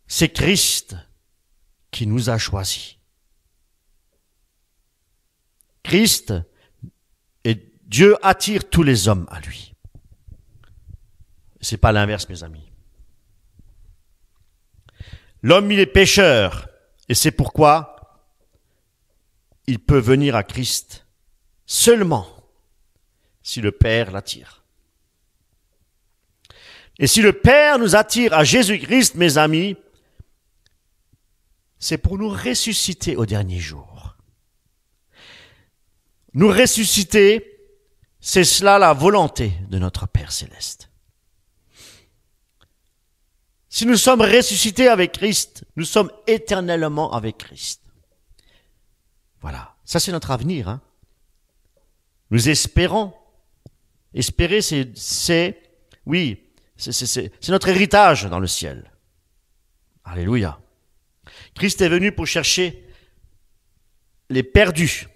C'est Christ qui nous a choisis. Christ et Dieu attire tous les hommes à lui. C'est pas l'inverse, mes amis. L'homme, il est pécheur, et c'est pourquoi il peut venir à Christ seulement si le Père l'attire. Et si le Père nous attire à Jésus-Christ, mes amis, c'est pour nous ressusciter au dernier jour. Nous ressusciter, c'est cela la volonté de notre Père céleste. Si nous sommes ressuscités avec Christ, nous sommes éternellement avec Christ. Voilà, ça c'est notre avenir. Hein. Nous espérons. Espérer, c'est, oui, c'est notre héritage dans le ciel. Alléluia. Christ est venu pour chercher les perdus.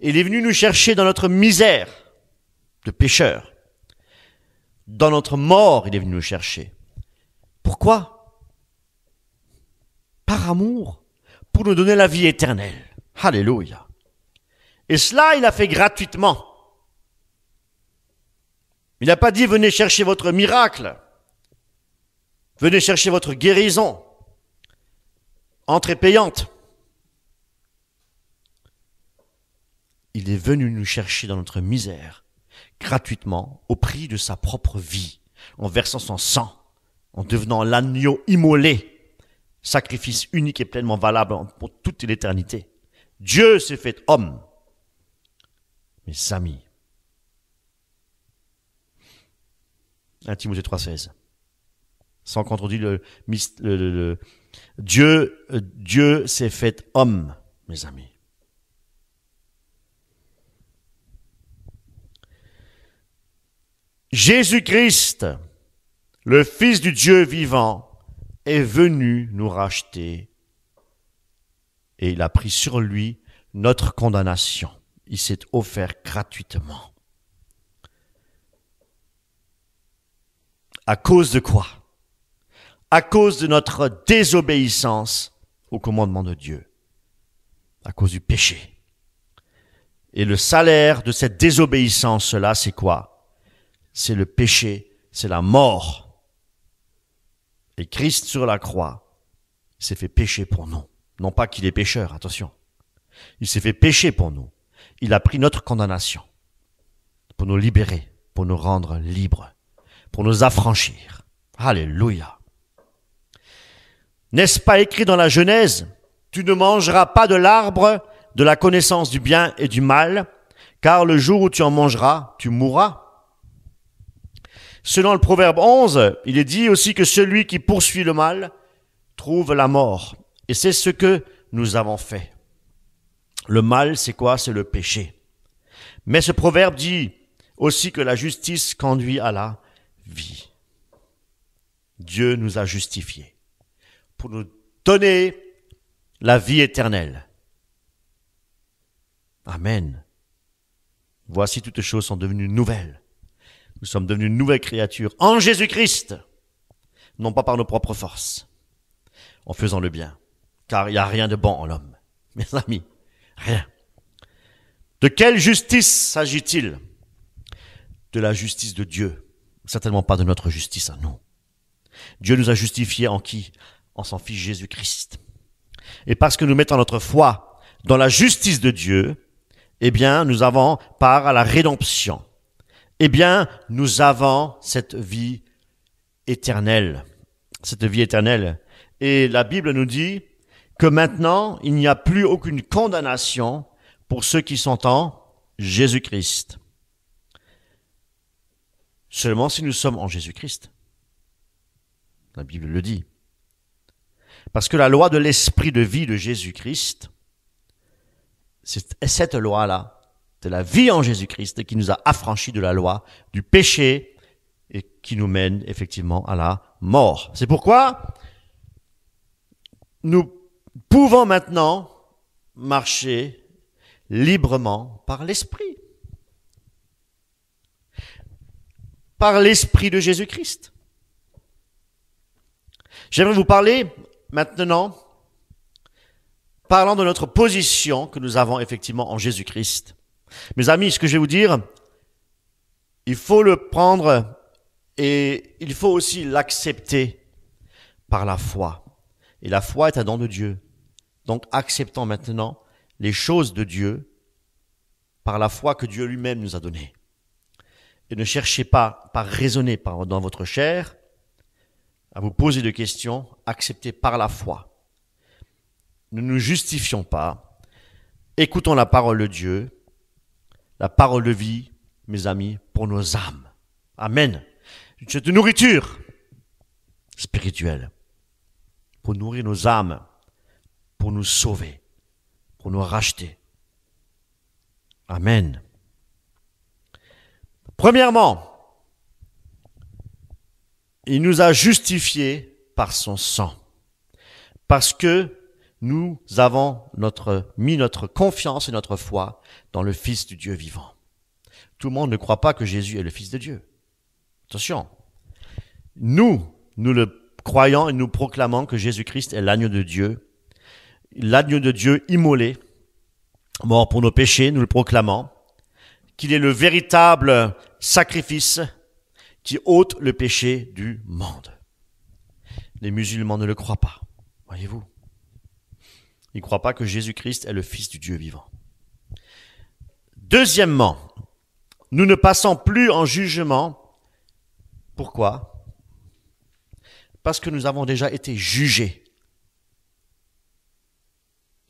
Il est venu nous chercher dans notre misère de pécheurs. Dans notre mort, il est venu nous chercher. Pourquoi Par amour, pour nous donner la vie éternelle. Alléluia. Et cela, il a fait gratuitement. Il n'a pas dit venez chercher votre miracle, venez chercher votre guérison, entrée payante. Il est venu nous chercher dans notre misère, gratuitement, au prix de sa propre vie, en versant son sang en devenant l'agneau immolé, sacrifice unique et pleinement valable pour toute l'éternité. Dieu s'est fait homme. Mes amis. 1 Timothée 3,16. Sans contredire le, le, le, Dieu, euh, Dieu s'est fait homme, mes amis. Jésus-Christ, le Fils du Dieu vivant, est venu nous racheter. Et il a pris sur lui notre condamnation. Il s'est offert gratuitement. À cause de quoi À cause de notre désobéissance au commandement de Dieu. À cause du péché. Et le salaire de cette désobéissance-là, c'est quoi C'est le péché, c'est la mort. Et Christ sur la croix s'est fait pécher pour nous. Non pas qu'il est pécheur, attention. Il s'est fait pécher pour nous. Il a pris notre condamnation pour nous libérer, pour nous rendre libres, pour nous affranchir. Alléluia. N'est-ce pas écrit dans la Genèse, tu ne mangeras pas de l'arbre de la connaissance du bien et du mal, car le jour où tu en mangeras, tu mourras. Selon le proverbe 11, il est dit aussi que celui qui poursuit le mal trouve la mort. Et c'est ce que nous avons fait. Le mal, c'est quoi C'est le péché. Mais ce proverbe dit aussi que la justice conduit à la vie. Dieu nous a justifiés pour nous donner la vie éternelle. Amen. Voici toutes choses sont devenues nouvelles. Nous sommes devenus une nouvelle créature en Jésus-Christ, non pas par nos propres forces, en faisant le bien, car il n'y a rien de bon en l'homme. [laughs] Mes amis, rien. De quelle justice s'agit-il De la justice de Dieu, certainement pas de notre justice à nous. Dieu nous a justifiés en qui En son Fils Jésus-Christ. Et parce que nous mettons notre foi dans la justice de Dieu, eh bien, nous avons part à la rédemption eh bien, nous avons cette vie éternelle. Cette vie éternelle. Et la Bible nous dit que maintenant, il n'y a plus aucune condamnation pour ceux qui sont en Jésus-Christ. Seulement si nous sommes en Jésus-Christ. La Bible le dit. Parce que la loi de l'esprit de vie de Jésus-Christ, c'est cette loi-là, de la vie en Jésus-Christ qui nous a affranchis de la loi, du péché et qui nous mène effectivement à la mort. C'est pourquoi nous pouvons maintenant marcher librement par l'Esprit. Par l'Esprit de Jésus-Christ. J'aimerais vous parler maintenant, parlant de notre position que nous avons effectivement en Jésus-Christ. Mes amis, ce que je vais vous dire, il faut le prendre et il faut aussi l'accepter par la foi. Et la foi est un don de Dieu. Donc acceptons maintenant les choses de Dieu par la foi que Dieu lui-même nous a donnée. Et ne cherchez pas, par raisonner dans votre chair, à vous poser des questions, acceptez par la foi. Ne nous justifions pas, écoutons la parole de Dieu, la parole de vie, mes amis, pour nos âmes. Amen. C'est une nourriture spirituelle pour nourrir nos âmes, pour nous sauver, pour nous racheter. Amen. Premièrement, il nous a justifiés par son sang. Parce que nous avons notre, mis notre confiance et notre foi dans le Fils du Dieu vivant. Tout le monde ne croit pas que Jésus est le Fils de Dieu. Attention. Nous, nous le croyons et nous proclamons que Jésus-Christ est l'agneau de Dieu, l'agneau de Dieu immolé, mort pour nos péchés, nous le proclamons, qu'il est le véritable sacrifice qui ôte le péché du monde. Les musulmans ne le croient pas, voyez-vous. Ils ne croient pas que Jésus-Christ est le Fils du Dieu vivant. Deuxièmement, nous ne passons plus en jugement. Pourquoi Parce que nous avons déjà été jugés.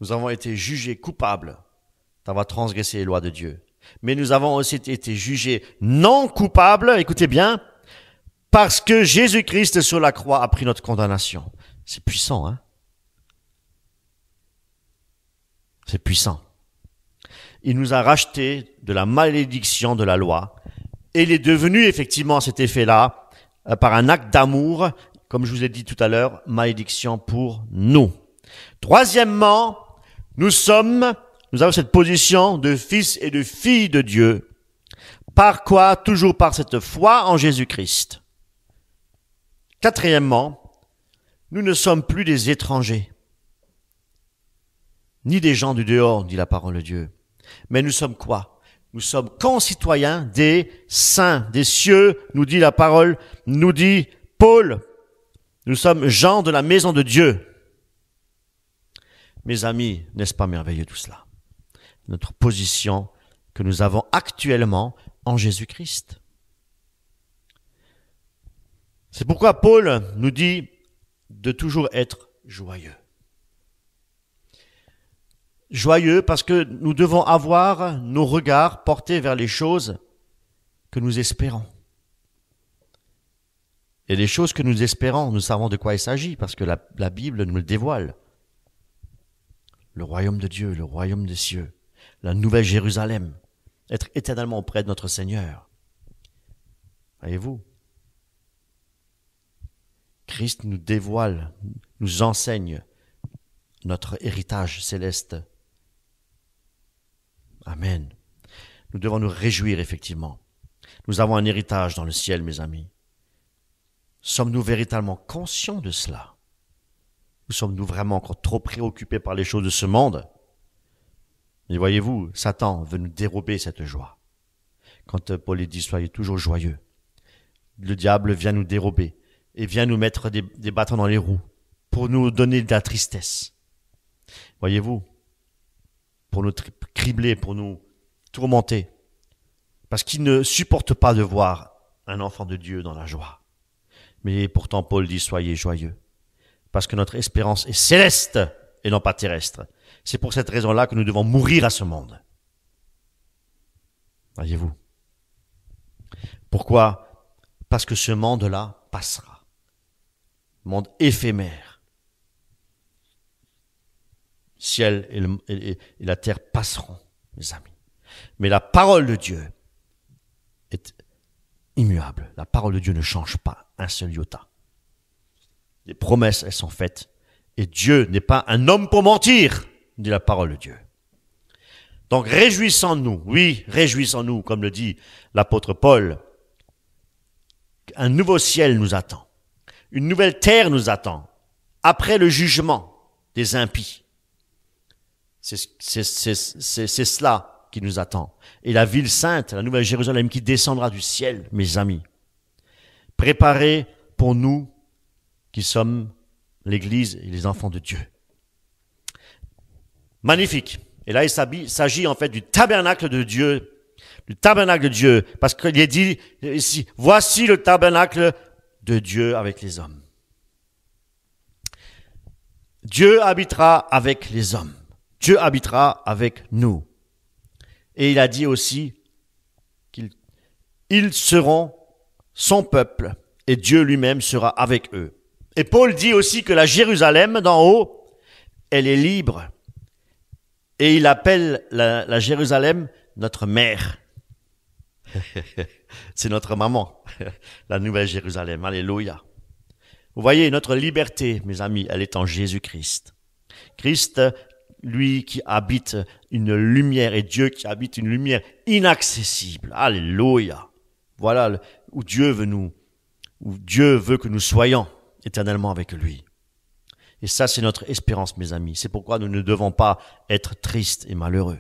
Nous avons été jugés coupables d'avoir transgressé les lois de Dieu. Mais nous avons aussi été jugés non coupables, écoutez bien, parce que Jésus-Christ sur la croix a pris notre condamnation. C'est puissant, hein C'est puissant. Il nous a racheté de la malédiction de la loi. Et il est devenu effectivement cet effet-là, euh, par un acte d'amour, comme je vous ai dit tout à l'heure, malédiction pour nous. Troisièmement, nous sommes, nous avons cette position de fils et de fille de Dieu. Par quoi Toujours par cette foi en Jésus-Christ. Quatrièmement, nous ne sommes plus des étrangers ni des gens du dehors, dit la parole de Dieu. Mais nous sommes quoi Nous sommes concitoyens des saints, des cieux, nous dit la parole, nous dit Paul. Nous sommes gens de la maison de Dieu. Mes amis, n'est-ce pas merveilleux tout cela Notre position que nous avons actuellement en Jésus-Christ. C'est pourquoi Paul nous dit de toujours être joyeux joyeux parce que nous devons avoir nos regards portés vers les choses que nous espérons. Et les choses que nous espérons, nous savons de quoi il s'agit parce que la, Bible nous le dévoile. Le royaume de Dieu, le royaume des cieux, la nouvelle Jérusalem, être éternellement auprès de notre Seigneur. Voyez-vous, Christ nous dévoile, nous enseigne notre héritage céleste. Amen. Nous devons nous réjouir effectivement. Nous avons un héritage dans le ciel, mes amis. Sommes-nous véritablement conscients de cela Ou sommes-nous vraiment encore trop préoccupés par les choses de ce monde Mais voyez-vous, Satan veut nous dérober cette joie. Quand Paul dit soyez toujours joyeux, le diable vient nous dérober et vient nous mettre des, des bâtons dans les roues pour nous donner de la tristesse. Voyez-vous, pour nous cribler, pour nous tourmenter, parce qu'ils ne supportent pas de voir un enfant de Dieu dans la joie. Mais pourtant Paul dit soyez joyeux, parce que notre espérance est céleste et non pas terrestre. C'est pour cette raison-là que nous devons mourir à ce monde. Voyez-vous Pourquoi Parce que ce monde-là passera. Monde éphémère ciel et, la terre passeront, mes amis. Mais la parole de Dieu est immuable. La parole de Dieu ne change pas un seul iota. Les promesses, elles sont faites. Et Dieu n'est pas un homme pour mentir, dit la parole de Dieu. Donc réjouissons-nous, oui, réjouissons-nous, comme le dit l'apôtre Paul. Un nouveau ciel nous attend, une nouvelle terre nous attend, après le jugement des impies. C'est cela qui nous attend. Et la ville sainte, la nouvelle Jérusalem qui descendra du ciel, mes amis. Préparée pour nous qui sommes l'Église et les enfants de Dieu. Magnifique. Et là, il s'agit en fait du tabernacle de Dieu, du tabernacle de Dieu, parce qu'il est dit ici, voici le tabernacle de Dieu avec les hommes. Dieu habitera avec les hommes. Dieu habitera avec nous. Et il a dit aussi qu'ils ils seront son peuple et Dieu lui-même sera avec eux. Et Paul dit aussi que la Jérusalem d'en haut, elle est libre. Et il appelle la, Jérusalem notre mère. [laughs] C'est notre maman, [laughs] la nouvelle Jérusalem. Alléluia. Vous voyez, notre liberté, mes amis, elle est en Jésus-Christ. Christ lui qui habite une lumière et Dieu qui habite une lumière inaccessible. Alléluia. Voilà où Dieu veut nous, où Dieu veut que nous soyons éternellement avec lui. Et ça, c'est notre espérance, mes amis. C'est pourquoi nous ne devons pas être tristes et malheureux.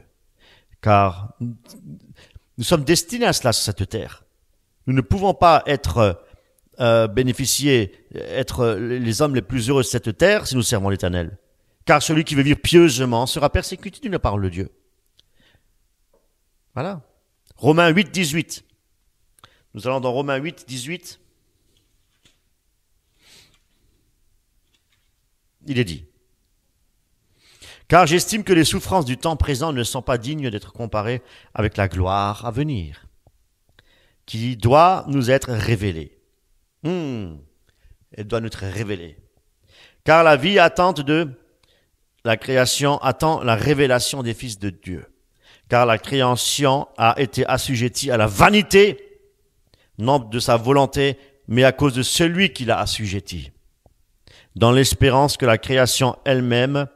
Car nous sommes destinés à cela sur cette terre. Nous ne pouvons pas être euh, bénéficiés, être les hommes les plus heureux de cette terre si nous servons l'éternel car celui qui veut vivre pieusement sera persécuté d'une parole de Dieu. Voilà. Romains 8, 18. Nous allons dans Romains 8, 18. Il est dit. Car j'estime que les souffrances du temps présent ne sont pas dignes d'être comparées avec la gloire à venir, qui doit nous être révélée. Hmm. Elle doit nous être révélée. Car la vie attente de la création attend la révélation des fils de Dieu, car la création a été assujettie à la vanité, non de sa volonté, mais à cause de celui qui l'a assujettie, dans l'espérance que la création elle-même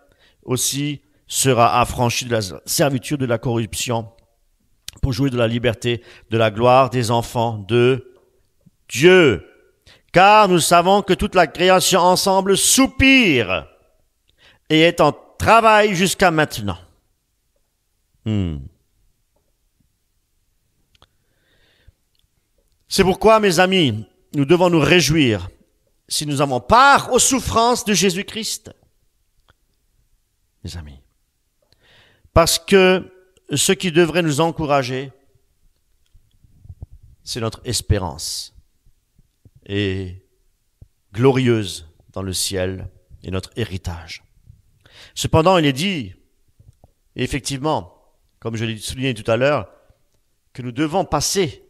aussi sera affranchie de la servitude de la corruption pour jouer de la liberté, de la gloire des enfants de Dieu. Car nous savons que toute la création ensemble soupire et est en travail jusqu'à maintenant. Hmm. C'est pourquoi, mes amis, nous devons nous réjouir si nous avons part aux souffrances de Jésus-Christ. Mes amis. Parce que ce qui devrait nous encourager, c'est notre espérance. Et glorieuse dans le ciel et notre héritage. Cependant, il est dit, effectivement, comme je l'ai souligné tout à l'heure, que nous devons passer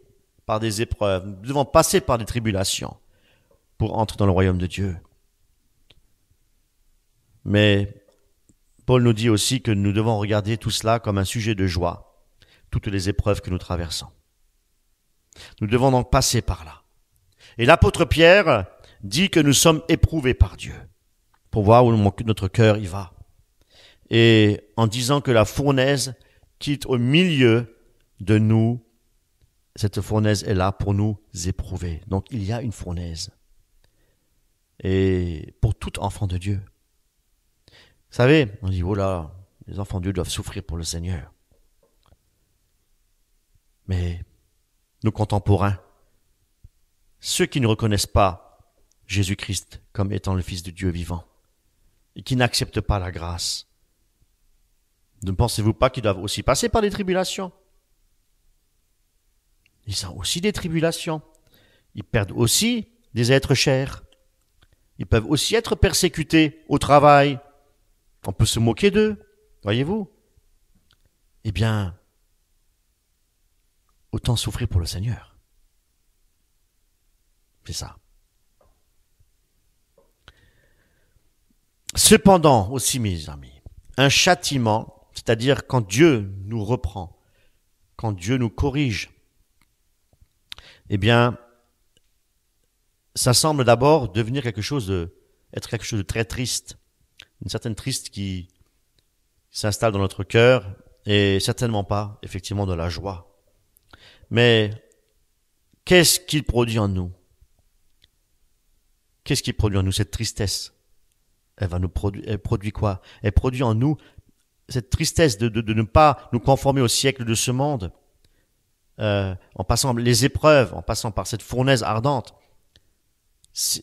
par des épreuves, nous devons passer par des tribulations pour entrer dans le royaume de Dieu. Mais Paul nous dit aussi que nous devons regarder tout cela comme un sujet de joie, toutes les épreuves que nous traversons. Nous devons donc passer par là. Et l'apôtre Pierre dit que nous sommes éprouvés par Dieu pour voir où notre cœur y va et en disant que la fournaise quitte au milieu de nous, cette fournaise est là pour nous éprouver. Donc il y a une fournaise. Et pour tout enfant de Dieu. Vous savez, on dit, voilà, oh les enfants de Dieu doivent souffrir pour le Seigneur. Mais nos contemporains, ceux qui ne reconnaissent pas Jésus-Christ comme étant le Fils de Dieu vivant, et qui n'acceptent pas la grâce, ne pensez-vous pas qu'ils doivent aussi passer par des tribulations Ils ont aussi des tribulations. Ils perdent aussi des êtres chers. Ils peuvent aussi être persécutés au travail. On peut se moquer d'eux, voyez-vous. Eh bien, autant souffrir pour le Seigneur. C'est ça. Cependant, aussi mes amis, un châtiment c'est-à-dire quand Dieu nous reprend, quand Dieu nous corrige, eh bien, ça semble d'abord devenir quelque chose de, être quelque chose de très triste, une certaine triste qui s'installe dans notre cœur et certainement pas, effectivement, de la joie. Mais qu'est-ce qu'il produit en nous Qu'est-ce qu'il produit en nous cette tristesse Elle va nous produire, elle produit quoi Elle produit en nous cette tristesse de, ne pas nous conformer au siècle de ce monde, euh, en passant les épreuves, en passant par cette fournaise ardente,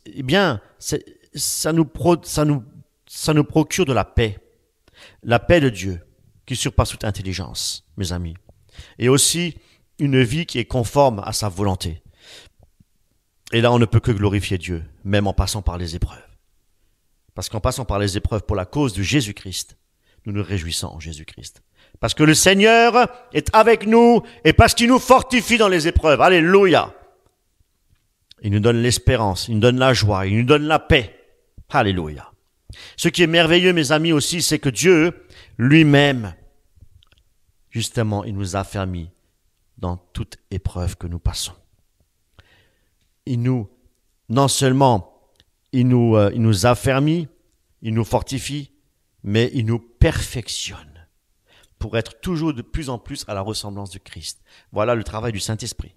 eh bien, ça nous, ça, nous, ça nous procure de la paix, la paix de Dieu, qui surpasse toute intelligence, mes amis, et aussi une vie qui est conforme à sa volonté. Et là, on ne peut que glorifier Dieu, même en passant par les épreuves. Parce qu'en passant par les épreuves pour la cause de Jésus-Christ, nous nous réjouissons en Jésus-Christ. Parce que le Seigneur est avec nous et parce qu'il nous fortifie dans les épreuves. Alléluia. Il nous donne l'espérance, il nous donne la joie, il nous donne la paix. Alléluia. Ce qui est merveilleux, mes amis, aussi, c'est que Dieu lui-même, justement, il nous a affermis dans toute épreuve que nous passons. Il nous, non seulement, il nous, euh, il nous affermit, il nous fortifie, mais il nous perfectionne pour être toujours de plus en plus à la ressemblance du Christ. Voilà le travail du Saint-Esprit.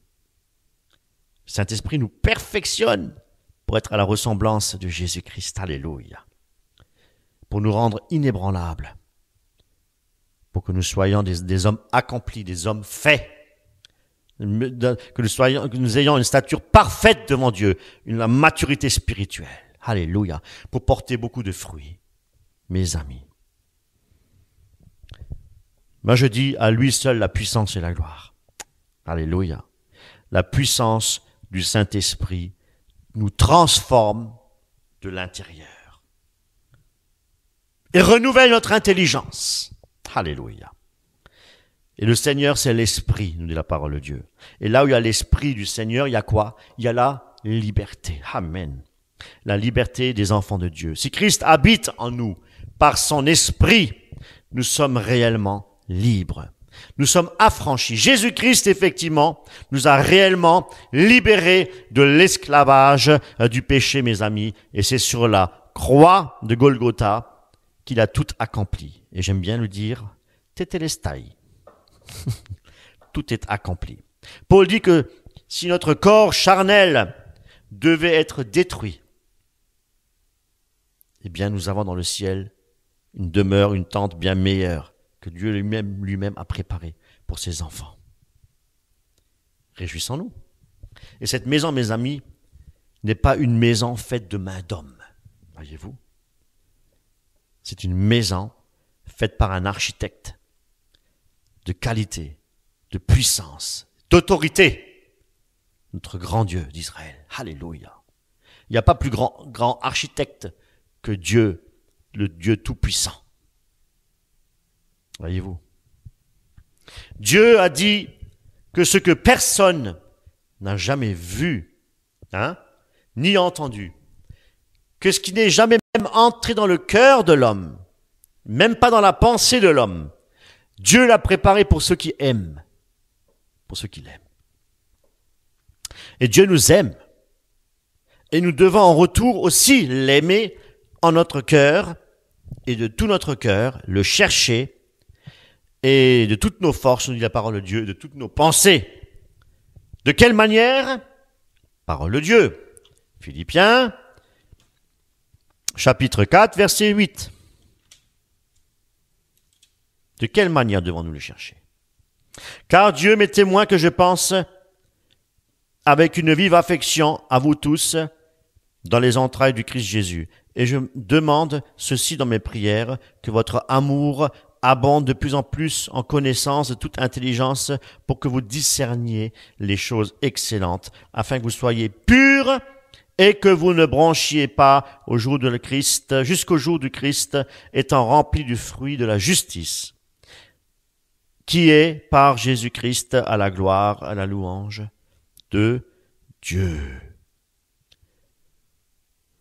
Le Saint-Esprit nous perfectionne pour être à la ressemblance de Jésus-Christ. Alléluia. Pour nous rendre inébranlables. Pour que nous soyons des, hommes accomplis, des hommes faits. Que nous, soyons, que nous ayons une stature parfaite devant Dieu, une maturité spirituelle. Alléluia. Pour porter beaucoup de fruits mes amis. Moi, je dis à lui seul la puissance et la gloire. Alléluia. La puissance du Saint-Esprit nous transforme de l'intérieur et renouvelle notre intelligence. Alléluia. Et le Seigneur, c'est l'Esprit, nous dit la parole de Dieu. Et là où il y a l'Esprit du Seigneur, il y a quoi Il y a la liberté. Amen. La liberté des enfants de Dieu. Si Christ habite en nous, par son esprit, nous sommes réellement libres. Nous sommes affranchis. Jésus-Christ, effectivement, nous a réellement libérés de l'esclavage euh, du péché, mes amis. Et c'est sur la croix de Golgotha qu'il a tout accompli. Et j'aime bien le dire, tetelestai. [laughs] tout est accompli. Paul dit que si notre corps charnel devait être détruit, eh bien nous avons dans le ciel une demeure, une tente bien meilleure que Dieu lui-même lui a préparée pour ses enfants. Réjouissons-nous. Et cette maison, mes amis, n'est pas une maison faite de main d'homme, voyez-vous. C'est une maison faite par un architecte de qualité, de puissance, d'autorité. Notre grand Dieu d'Israël. Alléluia. Il n'y a pas plus grand, grand architecte que Dieu le Dieu Tout-Puissant. Voyez-vous. Dieu a dit que ce que personne n'a jamais vu, hein, ni entendu, que ce qui n'est jamais même entré dans le cœur de l'homme, même pas dans la pensée de l'homme, Dieu l'a préparé pour ceux qui aiment, pour ceux qui l'aiment. Et Dieu nous aime. Et nous devons en retour aussi l'aimer en notre cœur et de tout notre cœur, le chercher, et de toutes nos forces, nous dit la parole de Dieu, de toutes nos pensées. De quelle manière Parole de Dieu. Philippiens, chapitre 4, verset 8. De quelle manière devons-nous le chercher Car Dieu m'est témoin que je pense avec une vive affection à vous tous dans les entrailles du Christ Jésus, et je demande ceci dans mes prières, que votre amour abonde de plus en plus en connaissance de toute intelligence pour que vous discerniez les choses excellentes, afin que vous soyez purs et que vous ne branchiez pas au jour de le Christ, jusqu'au jour du Christ, étant rempli du fruit de la justice, qui est par Jésus-Christ à la gloire, à la louange de Dieu.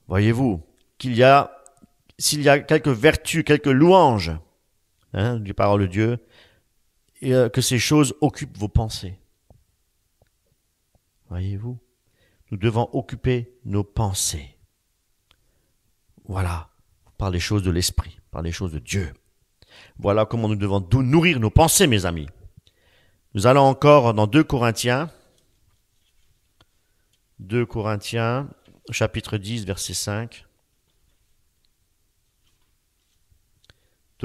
Voyez-vous, qu'il y a, s'il y a quelques vertus, quelques louanges hein, du parole de Dieu, et, euh, que ces choses occupent vos pensées. Voyez-vous, nous devons occuper nos pensées. Voilà, par les choses de l'esprit, par les choses de Dieu. Voilà comment nous devons nourrir nos pensées, mes amis. Nous allons encore dans 2 Corinthiens, 2 Corinthiens, chapitre 10, verset 5.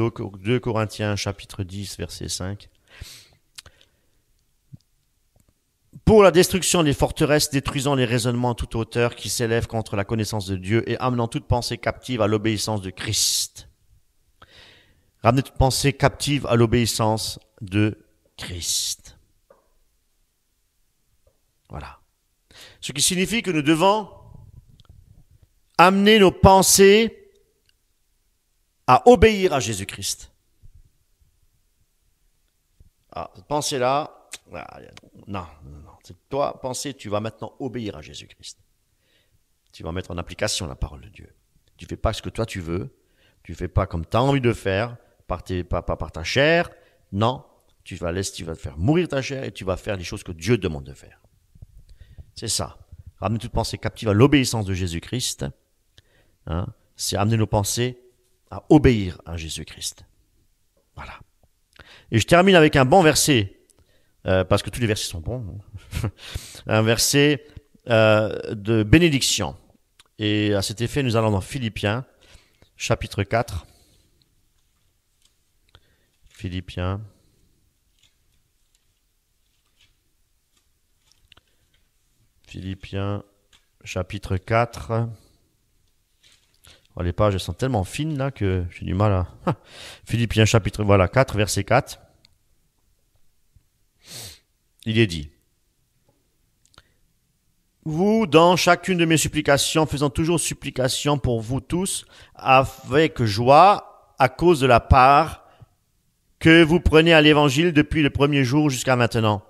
2 Corinthiens chapitre 10 verset 5. Pour la destruction des forteresses, détruisant les raisonnements à toute hauteur qui s'élèvent contre la connaissance de Dieu et amenant toute pensée captive à l'obéissance de Christ. Ramener toute pensée captive à l'obéissance de Christ. Voilà. Ce qui signifie que nous devons amener nos pensées à obéir à Jésus-Christ. Ah, cette pensée-là, ah, non, non, non. Toi, penser, tu vas maintenant obéir à Jésus-Christ. Tu vas mettre en application la parole de Dieu. Tu fais pas ce que toi tu veux. Tu fais pas comme tu as envie de faire, par pas, par ta chair. Non, tu vas laisser, tu vas faire mourir ta chair et tu vas faire les choses que Dieu demande de faire. C'est ça. Ramener toute pensée captive à l'obéissance de Jésus-Christ. Hein, c'est amener nos pensées à obéir à Jésus-Christ. Voilà. Et je termine avec un bon verset, euh, parce que tous les versets sont bons. Hein. [laughs] un verset euh, de bénédiction. Et à cet effet, nous allons dans Philippiens, chapitre 4. Philippiens. Philippiens, chapitre 4 les pages sont tellement fines là que j'ai du mal à. Philippiens chapitre voilà, 4, verset 4. Il est dit Vous, dans chacune de mes supplications, faisant toujours supplication pour vous tous, avec joie, à cause de la part que vous prenez à l'évangile depuis le premier jour jusqu'à maintenant,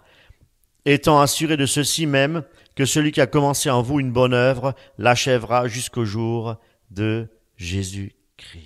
étant assuré de ceci même, que celui qui a commencé en vous une bonne œuvre l'achèvera jusqu'au jour de Jésus-Christ.